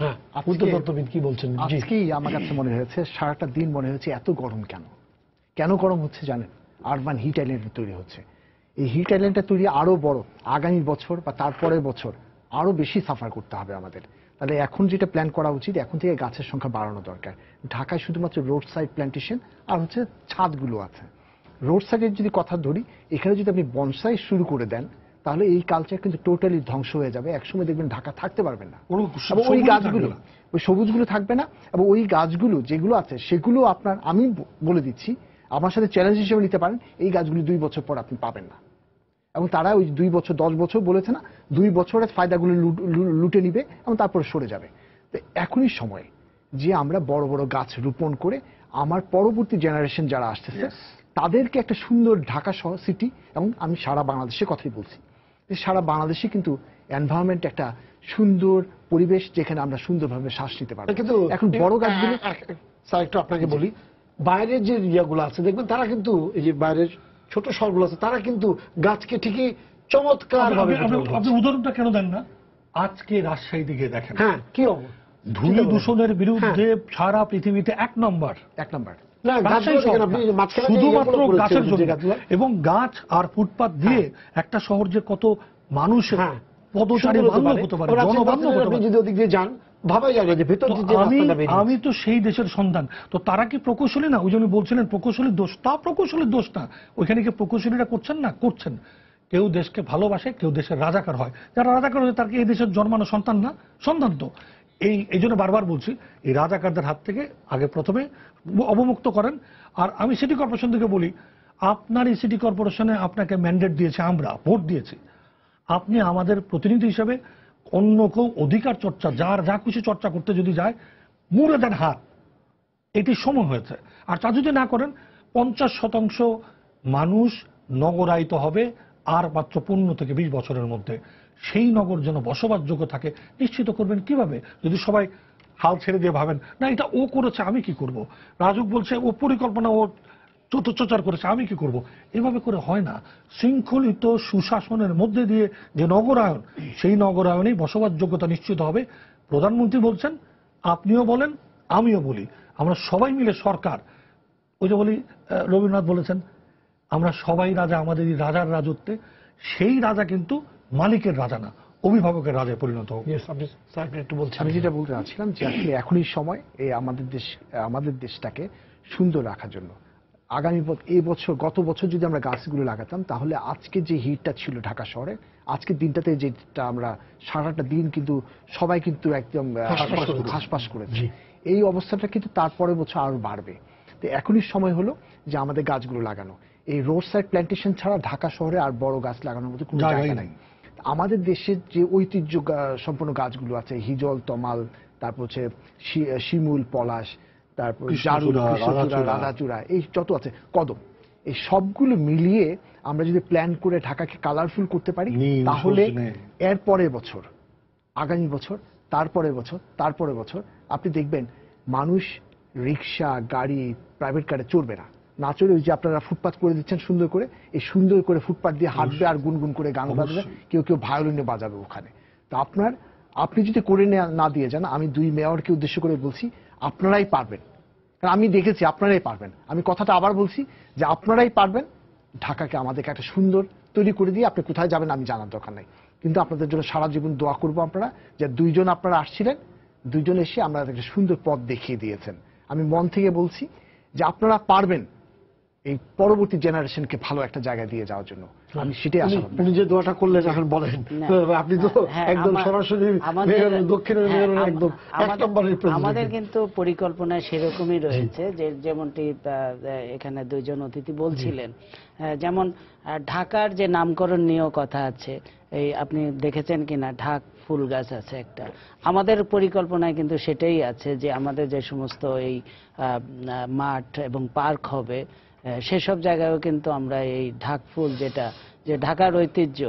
হ্যাঁ উদ্যোগবিদ কি বলছেন আজকেই আমার কাছে মনে হয়েছে সারাটা দিন মনে হয়েছে এত গরম কেন কেন গরম হচ্ছে জানেন আরবান হিট আইল্যান্ড তৈরি হচ্ছে এই হিট আইল্যান্ডটা তৈরি আরও বড় আগামী বছর বা তারপরের বছর আরও বেশি সাফার করতে হবে আমাদের তাহলে এখন যেটা প্ল্যান করা উচিত এখন থেকে গাছের সংখ্যা বাড়ানো দরকার ঢাকায় শুধুমাত্র রোড সাইড প্ল্যান্টেশন আর হচ্ছে ছাদগুলো আছে রোড সাইডের যদি কথা ধরি এখানে যদি আপনি বনসাই শুরু করে দেন তাহলে এই কালচার কিন্তু টোটালি ধ্বংস হয়ে যাবে একসময় দেখবেন ঢাকা থাকতে পারবেন না ওই গাছগুলো ওই সবুজগুলো থাকবে না এবং ওই গাছগুলো যেগুলো আছে সেগুলো আপনার আমি বলে দিচ্ছি আমার সাথে চ্যালেঞ্জ হিসেবে নিতে পারেন এই গাছগুলি দুই বছর পর আপনি পাবেন না এবং তারা ওই দুই বছর দশ বছর বলেছে না দুই বছরের ফায়দাগুলো লুটে নিবে এবং তারপরে সরে যাবে তো এখনই সময় যে আমরা বড় বড় গাছ রোপণ করে আমার পরবর্তী জেনারেশন যারা আসতেছে তাদেরকে একটা সুন্দর ঢাকা শহর সিটি এবং আমি সারা বাংলাদেশের কথাই বলছি সারা বাংলাদেশে কিন্তু এনভায়রনমেন্ট একটা সুন্দর পরিবেশ যেখানে আমরা সুন্দরভাবে শ্বাস নিতে পারবো কিন্তু এখন বড় গাছগুলো স্যার একটু আপনাকে বলি বাইরের যে
ইয়াগুলো আছে দেখবেন তারা কিন্তু এই যে বাইরের ছোট শহরগুলো আছে তারা কিন্তু গাছকে ঠিকই
চমৎকার আপনি উদাহরণটা কেন দেন না আজকে রাজশাহী দিকে দেখেন হ্যাঁ কি ধুলো দূষণের বিরুদ্ধে হ্যাঁ। সারা পৃথিবীতে এক নম্বর এক নম্বর শুধুমাত্র গাছের জন্য এবং গাছ আর ফুটপাত হ্যাঁ। দিয়ে একটা শহর যে কত মানুষ হ্যাঁ। পদচারী বান্ধব হতে পারে জনবান্ধব হতে পারে যান আমি তো সেই দেশের সন্ধান তো তারা কি প্রকৌশলী না ওই জন্য বলছিলেন প্রকৌশলীর দোষ তা প্রকৌশলীর দোষ না ওইখানে কি প্রকৌশলীরা করছেন না করছেন কেউ দেশকে ভালোবাসে কেউ দেশের রাজাকার হয় যারা রাজাকার হয় তার কি এই দেশের জন্মানো সন্তান না সন্তান তো এই এই জন্য বারবার বলছি এই রাজাকারদের হাত থেকে আগে প্রথমে অবমুক্ত করেন আর আমি সিটি কর্পোরেশন থেকে বলি আপনার এই সিটি কর্পোরেশনে আপনাকে ম্যান্ডেট দিয়েছে আমরা ভোট দিয়েছি আপনি আমাদের প্রতিনিধি হিসেবে অন্য কেউ অধিকার চর্চা যার যা খুশি চর্চা করতে যদি যায় মুড়ে দেন হাত এটি সময় হয়েছে আর তা যদি না করেন পঞ্চাশ শতাংশ মানুষ নগরায়িত হবে আর মাত্র পনেরো থেকে বিশ বছরের মধ্যে সেই নগর যেন বসবাসযোগ্য থাকে নিশ্চিত করবেন কিভাবে যদি সবাই হাল ছেড়ে দিয়ে ভাবেন না এটা ও করেছে আমি কি করব। রাজুক বলছে ও পরিকল্পনা ও চতুর্চচার করেছে আমি কি করব। এভাবে করে হয় না শৃঙ্খলিত সুশাসনের মধ্যে দিয়ে যে নগরায়ন সেই নগরায়নেই বসবাসযোগ্যতা নিশ্চিত হবে প্রধানমন্ত্রী বলছেন আপনিও বলেন আমিও বলি আমরা সবাই মিলে সরকার ওই যে বলি রবীন্দ্রনাথ বলেছেন আমরা সবাই রাজা আমাদের এই রাজার রাজত্বে সেই রাজা কিন্তু মালিকের রাজা না অভিভাবকের রাজায় পরিণত আমি যেটা বলতে
চাচ্ছিলাম যে আসলে এখনই সময় এই আমাদের দেশ আমাদের দেশটাকে সুন্দর রাখার জন্য আগামী এই বছর গত বছর যদি আমরা গাছগুলো লাগাতাম তাহলে আজকে যে হিটটা ছিল ঢাকা শহরে আজকে দিনটাতে যেটা আমরা সারাটা দিন কিন্তু সবাই কিন্তু একদম হাসপাস করেছি এই অবস্থাটা কিন্তু তারপরে বছর আরো বাড়বে তো এখনই সময় হলো যে আমাদের গাছগুলো লাগানো এই রোড সাইড প্ল্যান্টেশন ছাড়া ঢাকা শহরে আর বড় গাছ লাগানোর মতো কোনো জায়গা নাই আমাদের দেশের যে ঐতিহ্য সম্পন্ন গাছগুলো আছে হিজল তমাল তারপর হচ্ছে শিমুল পলাশ তারপর রাধাচূড়া এই যত আছে কদম এই সবগুলো মিলিয়ে আমরা যদি প্ল্যান করে ঢাকাকে কালারফুল করতে পারি তাহলে এর পরের বছর আগামী বছর তারপরে বছর তারপরে বছর আপনি দেখবেন মানুষ রিক্সা গাড়ি প্রাইভেট কারে চড়বে না না চলে ওই যে আপনারা ফুটপাত করে দিচ্ছেন সুন্দর করে এই সুন্দর করে ফুটপাথ দিয়ে হাঁটবে আর গুনগুন করে গান বাজবে কেউ কেউ ভায়োলিনে বাজাবে ওখানে তো আপনার আপনি যদি করে না দিয়ে যান আমি দুই মেয়রকে উদ্দেশ্য করে বলছি আপনারাই পারবেন কারণ আমি দেখেছি আপনারাই পারবেন আমি কথাটা আবার বলছি যে আপনারাই পারবেন ঢাকাকে আমাদেরকে একটা সুন্দর তৈরি করে দিয়ে আপনি কোথায় যাবেন আমি জানার দরকার নাই কিন্তু আপনাদের জন্য সারা জীবন দোয়া করবো আপনারা যে দুইজন আপনারা আসছিলেন দুইজন এসে আমরা একটা সুন্দর পথ দেখিয়ে দিয়েছেন আমি মন থেকে বলছি যে আপনারা পারবেন এই পরবর্তী জেনারেশনকে ভালো একটা জায়গা দিয়ে যাওয়ার জন্য আমি সেটাই আশা করি উনি যে দোয়াটা করলেন এখন বলেন
হ্যাঁ, আপনি তো হ্যাঁ, হ্যাঁ, একদম সরাসরি দক্ষিণের একদম এক নম্বরের আমাদের
কিন্তু পরিকল্পনা সেরকমই রয়েছে যে যেমনটি এখানে দুইজন অতিথি বলছিলেন যেমন ঢাকার যে নামকরণ নিয়েও কথা আছে এই আপনি দেখেছেন কিনা ঢাক ফুল গাছ আছে একটা আমাদের পরিকল্পনায় কিন্তু সেটাই আছে যে আমাদের যে সমস্ত এই মাঠ এবং পার্ক হবে সেসব জায়গায়ও কিন্তু আমরা এই ঢাকফুল যেটা যে ঢাকার ঐতিহ্য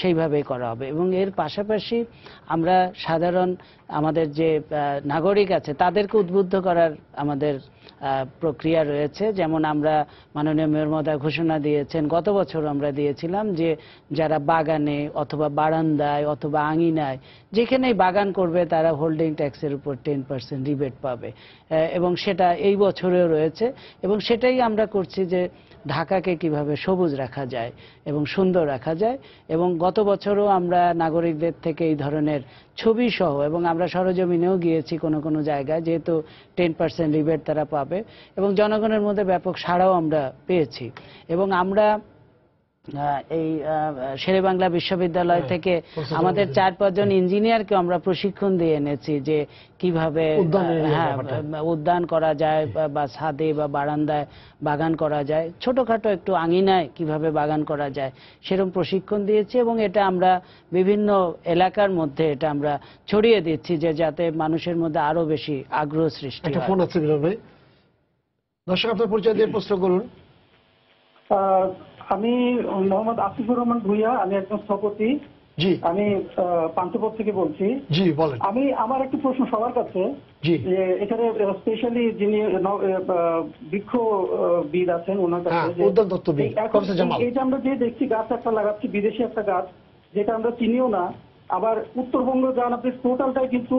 সেইভাবেই করা হবে এবং এর পাশাপাশি আমরা সাধারণ আমাদের যে নাগরিক আছে তাদেরকে উদ্বুদ্ধ করার আমাদের প্রক্রিয়া রয়েছে যেমন আমরা মাননীয় মেয়র মদা ঘোষণা দিয়েছেন গত বছর আমরা দিয়েছিলাম যে যারা বাগানে অথবা বারান্দায় অথবা আঙিনায় যেখানেই বাগান করবে তারা হোল্ডিং ট্যাক্সের উপর টেন পার্সেন্ট রিবেট পাবে এবং সেটা এই বছরেও রয়েছে এবং সেটাই আমরা করছি যে ঢাকাকে কিভাবে সবুজ রাখা যায় এবং সুন্দর রাখা যায় এবং গত বছরও আমরা নাগরিকদের থেকে এই ধরনের ছবি সহ এবং আমরা সরজমিনেও গিয়েছি কোনো কোনো জায়গায় যেহেতু টেন পার্সেন্ট রিবেট তারা পাবে এবং জনগণের মধ্যে ব্যাপক সাড়াও আমরা পেয়েছি এবং আমরা হ্যাঁ, এই শেরে বাংলা বিশ্ববিদ্যালয় হ্যাঁ, থেকে আমাদের চার পাঁচজন ইঞ্জিনিয়ারকে আমরা প্রশিক্ষণ দিয়ে এনেছি যে কিভাবে হ্যাঁ, উদ্যান করা যায় বা ছাদে বা বারান্দায় বাগান করা যায় ছোটখাটো একটু আঙিনায় কিভাবে বাগান করা যায় সেরকম প্রশিক্ষণ দিয়েছি এবং এটা আমরা বিভিন্ন এলাকার মধ্যে এটা আমরা ছড়িয়ে দিচ্ছি যে যাতে মানুষের মধ্যে আরো বেশি আগ্রহ সৃষ্টি
দর্শক আপনার পরিচয় দিয়ে প্রশ্ন করুন আমি মোহাম্মদ আসিফুর রহমান ভুইয়া আমি একজন
স্থপতি জি আমি পান্থপথ থেকে বলছি জি বলেন আমি আমার একটি প্রশ্ন সবার কাছে যে এখানে স্পেশালি যিনি বৃক্ষবিদ আছেন ওনার
কাছে হ্যাঁ, এই
যে আমরা যে দেখছি গাছ একটা লাগাচ্ছি বিদেশি একটা গাছ যেটা আমরা চিনিও না আবার উত্তরবঙ্গ যান আপনি টোটালটাই কিন্তু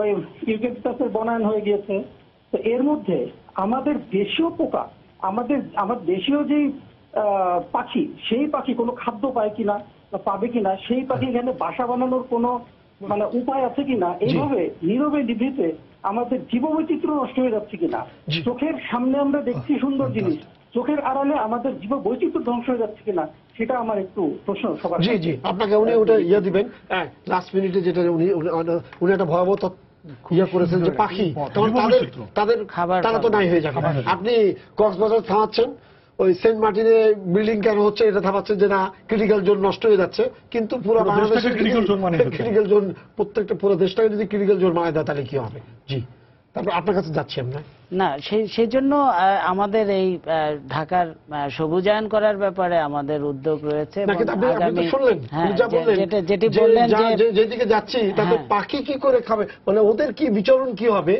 ওই ইউকেপটাসের বনায়ন হয়ে গিয়েছে তো এর মধ্যে আমাদের দেশীয় পোকা আমাদের আমার দেশীয় যেই পাখি সেই পাখি কোনো খাদ্য পায় কিনা পাবে কিনা সেই পাখি হ্যাঁ। এখানে বাসা বানানোর কোনো মানে উপায় আছে কিনা এইভাবে নীরবে নিভৃতে আমাদের জীববৈচিত্র্য নষ্ট হয়ে যাচ্ছে কিনা চোখের সামনে আমরা দেখছি সুন্দর আচ্ছা, জিনিস
আচ্ছা। চোখের আড়ালে আমাদের জীব বৈচিত্র ধ্বংস হয়ে যাচ্ছে কিনা সেটা আমার একটু প্রশ্ন সবার জি জি আপনাকে উনি ওটা ইয়ে দিবেন লাস্ট হ্যাঁ, মিনিটে যেটা উনি উনি একটা ভয়াবহ ইয়ে করেছেন যে পাখি তাদের তাদের খাবার তারা তো নাই হয়ে যাবে আপনি কক্সবাজার থামাচ্ছেন ওই সেন্ট মার্টিনে বিল্ডিং কেন হচ্ছে এটা থামাচ্ছে যে না ক্রিটিক্যাল জোন নষ্ট হয়ে যাচ্ছে কিন্তু পুরো বাংলাদেশ ক্রিটিক্যাল জোন প্রত্যেকটা পুরো দেশটাকে যদি ক্রিটিক্যাল জোন বানায় দেয় তাহলে কি হবে জি তারপর আপনার কাছে যাচ্ছি আমরা
না সেই জন্য আমাদের এই ঢাকার সবুজায়ন করার ব্যাপারে আমাদের উদ্যোগ রয়েছে যেটি বললেন
যেদিকে যাচ্ছি তাতে হ্যাঁ। পাখি কি করে খাবে মানে ওদের কি বিচরণ কি হবে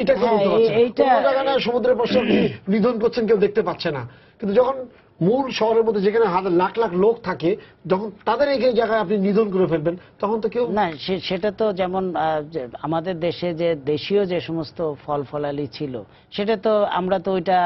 এইটা হ্যাঁ, সমুদ্রের পাশে নিধন করছেন কেউ দেখতে পাচ্ছে না কিন্তু যখন মূল শহরের মধ্যে যেখানে হাজার লাখ লাখ লোক থাকে যখন তাদের
এই জায়গায় আপনি নিধন করে ফেলবেন তখন তো কেউ না সেটা তো যেমন আমাদের দেশে যে দেশীয় যে সমস্ত ফল ফলালি ছিল সেটা তো আমরা তো ওইটা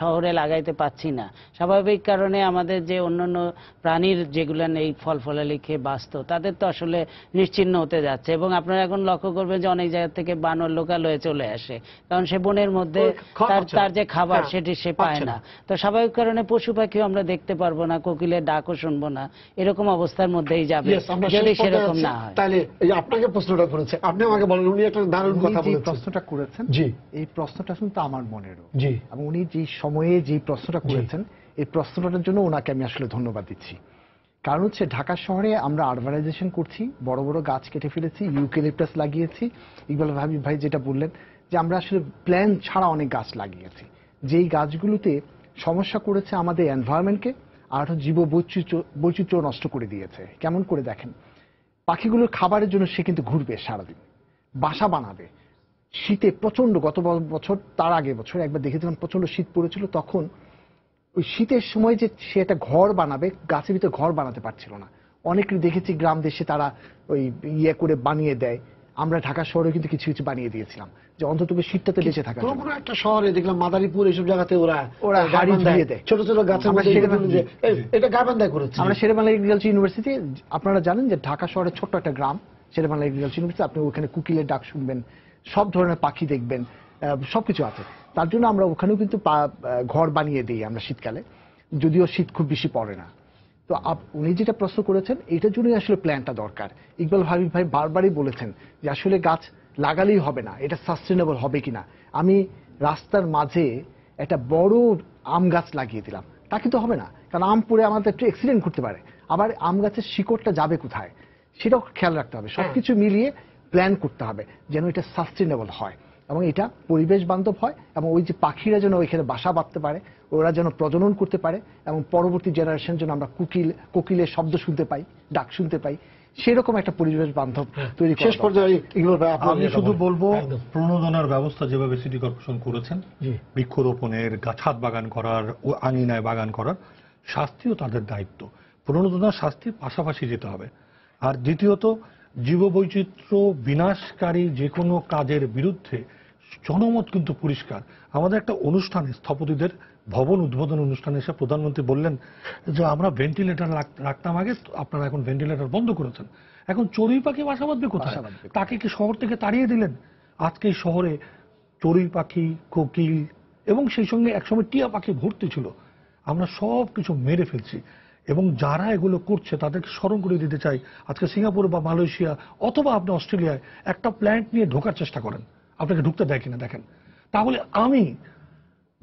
শহরে লাগাইতে পাচ্ছি না স্বাভাবিক কারণে আমাদের যে অন্যান্য প্রাণীর যেগুলো এই ফল ফলালি খেয়ে বাঁচত তাদের তো আসলে নিশ্চিন্ন হতে যাচ্ছে এবং আপনারা এখন লক্ষ্য করবেন যে অনেক জায়গা থেকে বানর লোকাল হয়ে চলে আসে কারণ সে বনের মধ্যে তার তার যে খাবার হ্যাঁ, সেটি সে পায় না তো স্বাভাবিক কারণে পশু পাখি চোখে আমরা দেখতে পারবো না কোকিলের ডাকও শুনবো না এরকম অবস্থার মধ্যেই যাবে যদি সেরকম না হয়
তাহলে আপনাকে প্রশ্নটা করেছে আপনি আমাকে বলেন উনি একটা দারুণ কথা বলেছেন প্রশ্নটা
করেছেন জি এই প্রশ্নটা শুনতে আমার মনেরও জি এবং উনি যে সময়ে যে প্রশ্নটা করেছেন এই প্রশ্নটার জন্য ওনাকে আমি আসলে ধন্যবাদ দিচ্ছি কারণ হচ্ছে ঢাকা শহরে আমরা আরবানাইজেশন করছি বড় বড় গাছ কেটে ফেলেছি ইউকেলিপটাস লাগিয়েছি ইকবাল ভাবি ভাই যেটা বললেন যে আমরা আসলে প্ল্যান ছাড়া অনেক গাছ লাগিয়েছি যেই গাছগুলোতে সমস্যা করেছে আমাদের এনভায়রনমেন্টকে আর জীব বৈচিত্র্য বৈচিত্র্য নষ্ট করে দিয়েছে কেমন করে দেখেন পাখিগুলোর খাবারের জন্য সে কিন্তু ঘুরবে সারাদিন বাসা বানাবে শীতে প্রচণ্ড গত বছর তার আগে বছর একবার দেখেছিলাম প্রচণ্ড শীত পড়েছিল তখন ওই শীতের সময় যে সে একটা ঘর বানাবে গাছের ভিতরে ঘর বানাতে পারছিল না অনেকে দেখেছি গ্রাম দেশে তারা ওই ইয়ে করে বানিয়ে দেয় আমরা ঢাকা শহরে কিন্তু কিছু কিছু বানিয়ে দিয়েছিলাম যে অন্তত শীতটাতে বেঁচে থাকা কোনো কোনো
একটা শহরে দেখলাম মাদারীপুর এইসব জায়গাতে ওরা ওরা গাড়ি দিয়ে দেয় ছোট ছোট গাছের মধ্যে এটা গাবান্দায় করেছে আমরা
শেরেবাংলা এগ্রিকালচার ইউনিভার্সিটি আপনারা জানেন যে ঢাকা শহরে ছোট্ট একটা গ্রাম শেরেবাংলা এগ্রিকালচার ইউনিভার্সিটি আপনি ওখানে কুকিলের ডাক শুনবেন সব ধরনের পাখি দেখবেন সবকিছু আছে তার জন্য আমরা ওখানেও কিন্তু ঘর বানিয়ে দিই আমরা শীতকালে যদিও শীত খুব বেশি পড়ে না তো উনি যেটা প্রশ্ন করেছেন এটার জন্যই আসলে প্ল্যানটা দরকার ইকবাল হাবিব ভাই বারবারই বলেছেন যে আসলে গাছ লাগালেই হবে না এটা সাস্টেনেবল হবে কিনা আমি রাস্তার মাঝে একটা বড় আম গাছ লাগিয়ে দিলাম তা কিন্তু হবে না কারণ আম পড়ে আমাদের একটু অ্যাক্সিডেন্ট করতে পারে আবার আম গাছের শিকড়টা যাবে কোথায় সেটাও খেয়াল রাখতে হবে হ্যাঁ। সবকিছু মিলিয়ে প্ল্যান করতে হবে যেন এটা সাস্টেনেবল হয় এবং এটা পরিবেশ বান্ধব হয় এবং ওই যে পাখিরা যেন ওইখানে বাসা বাঁধতে পারে ওরা যেন প্রজনন করতে পারে এবং পরবর্তী জেনারেশন যেন আমরা কুকিল কোকিলের শব্দ শুনতে পাই ডাক শুনতে পাই সেরকম একটা পরিবেশ বান্ধব হ্যাঁ। তৈরি শেষ পর্যায়ে শুধু বলবো
প্রণোদনার ব্যবস্থা যেভাবে সিটি কর্পোরেশন করেছেন বৃক্ষরোপণের গাছাত বাগান করার ও আঙিনায় বাগান করার শাস্তিও তাদের দায়িত্ব প্রণোদনার শাস্তির পাশাপাশি যেতে হবে আর দ্বিতীয়ত জীববৈচিত্র্য বিনাশকারী যে কোনো কাজের বিরুদ্ধে জনমত কিন্তু পরিষ্কার আমাদের একটা অনুষ্ঠানে স্থপতিদের ভবন উদ্বোধন অনুষ্ঠানে এসে প্রধানমন্ত্রী বললেন যে আমরা ভেন্টিলেটর রাখতাম আগে আপনারা এখন ভেন্টিলেটর বন্ধ করেছেন এখন চড়ুই পাখি বাসা বাঁধবে কোথায় তাকে কি শহর থেকে তাড়িয়ে দিলেন আজকে শহরে চড়ুই পাখি কোকিল এবং সেই সঙ্গে একসময় টিয়া পাখি ভর্তি ছিল আমরা সব কিছু মেরে ফেলছি এবং যারা এগুলো করছে তাদেরকে স্মরণ করে দিতে চাই আজকে সিঙ্গাপুর বা মালয়েশিয়া অথবা আপনি অস্ট্রেলিয়ায় একটা প্ল্যান্ট নিয়ে ঢোকার চেষ্টা করেন আপনাকে ঢুকতে দেয় কিনা দেখেন তাহলে আমি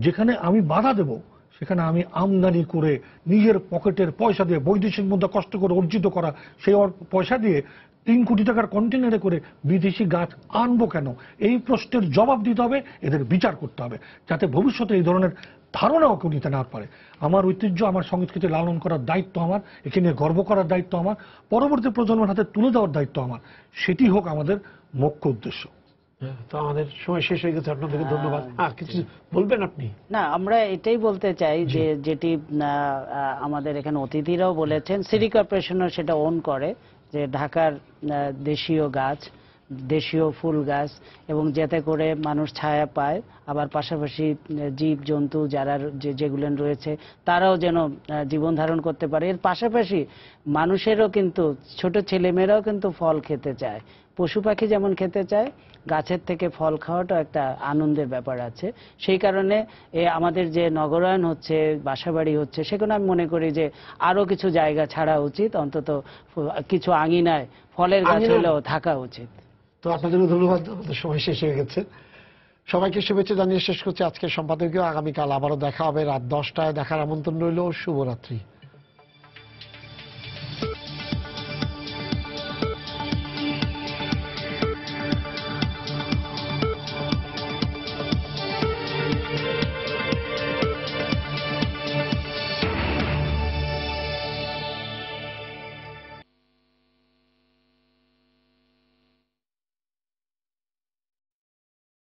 যেখানে আমি বাধা দেব সেখানে আমি আমদানি করে নিজের পকেটের পয়সা দিয়ে বৈদেশিক মধ্যে কষ্ট করে অর্জিত করা সেই পয়সা দিয়ে তিন কোটি টাকার কন্টেনারে করে বিদেশি গাছ আনবো কেন এই প্রশ্নের জবাব দিতে হবে এদের বিচার করতে হবে যাতে ভবিষ্যতে এই ধরনের ধারণাও কেউ নিতে না পারে আমার ঐতিহ্য আমার সংস্কৃতি লালন করার দায়িত্ব আমার একে নিয়ে গর্ব করার দায়িত্ব আমার পরবর্তী প্রজন্মের হাতে তুলে দেওয়ার দায়িত্ব আমার সেটি হোক আমাদের মুখ্য উদ্দেশ্য তো আমাদের সময় শেষ হয়ে গেছে আপনাদেরকে হ্যাঁ, ধন্যবাদ কিছু বলবেন আপনি
না আমরা এটাই বলতে চাই যে যেটি আমাদের এখানে অতিথিরাও বলেছেন সিটি কর্পোরেশনও সেটা ওন করে যে ঢাকার দেশীয় গাছ দেশীয় ফুল গাছ এবং যাতে করে মানুষ ছায়া পায় আবার পাশাপাশি জীব জন্তু যারা যেগুলো রয়েছে তারাও যেন জীবন ধারণ করতে পারে এর পাশাপাশি মানুষেরও কিন্তু ছোট ছেলেমেয়েরাও কিন্তু ফল খেতে চায় পশু পাখি যেমন খেতে চায় গাছের থেকে ফল খাওয়াটাও একটা আনন্দের ব্যাপার আছে সেই কারণে আমাদের যে নগরায়ন হচ্ছে বাসাবাড়ি হচ্ছে সেখানে আমি মনে করি যে আরো কিছু জায়গা ছাড়া উচিত অন্তত কিছু আঙিনায় ফলের গাছ হলেও থাকা উচিত
তো আপনাদের ধন্যবাদ আমাদের সময় শেষ হয়ে গেছে সবাইকে শুভেচ্ছা জানিয়ে শেষ করছি আজকের সম্পাদকীয় আগামীকাল আবারও দেখা হবে রাত দশটায় দেখার আমন্ত্রণ রইল শুভরাত্রি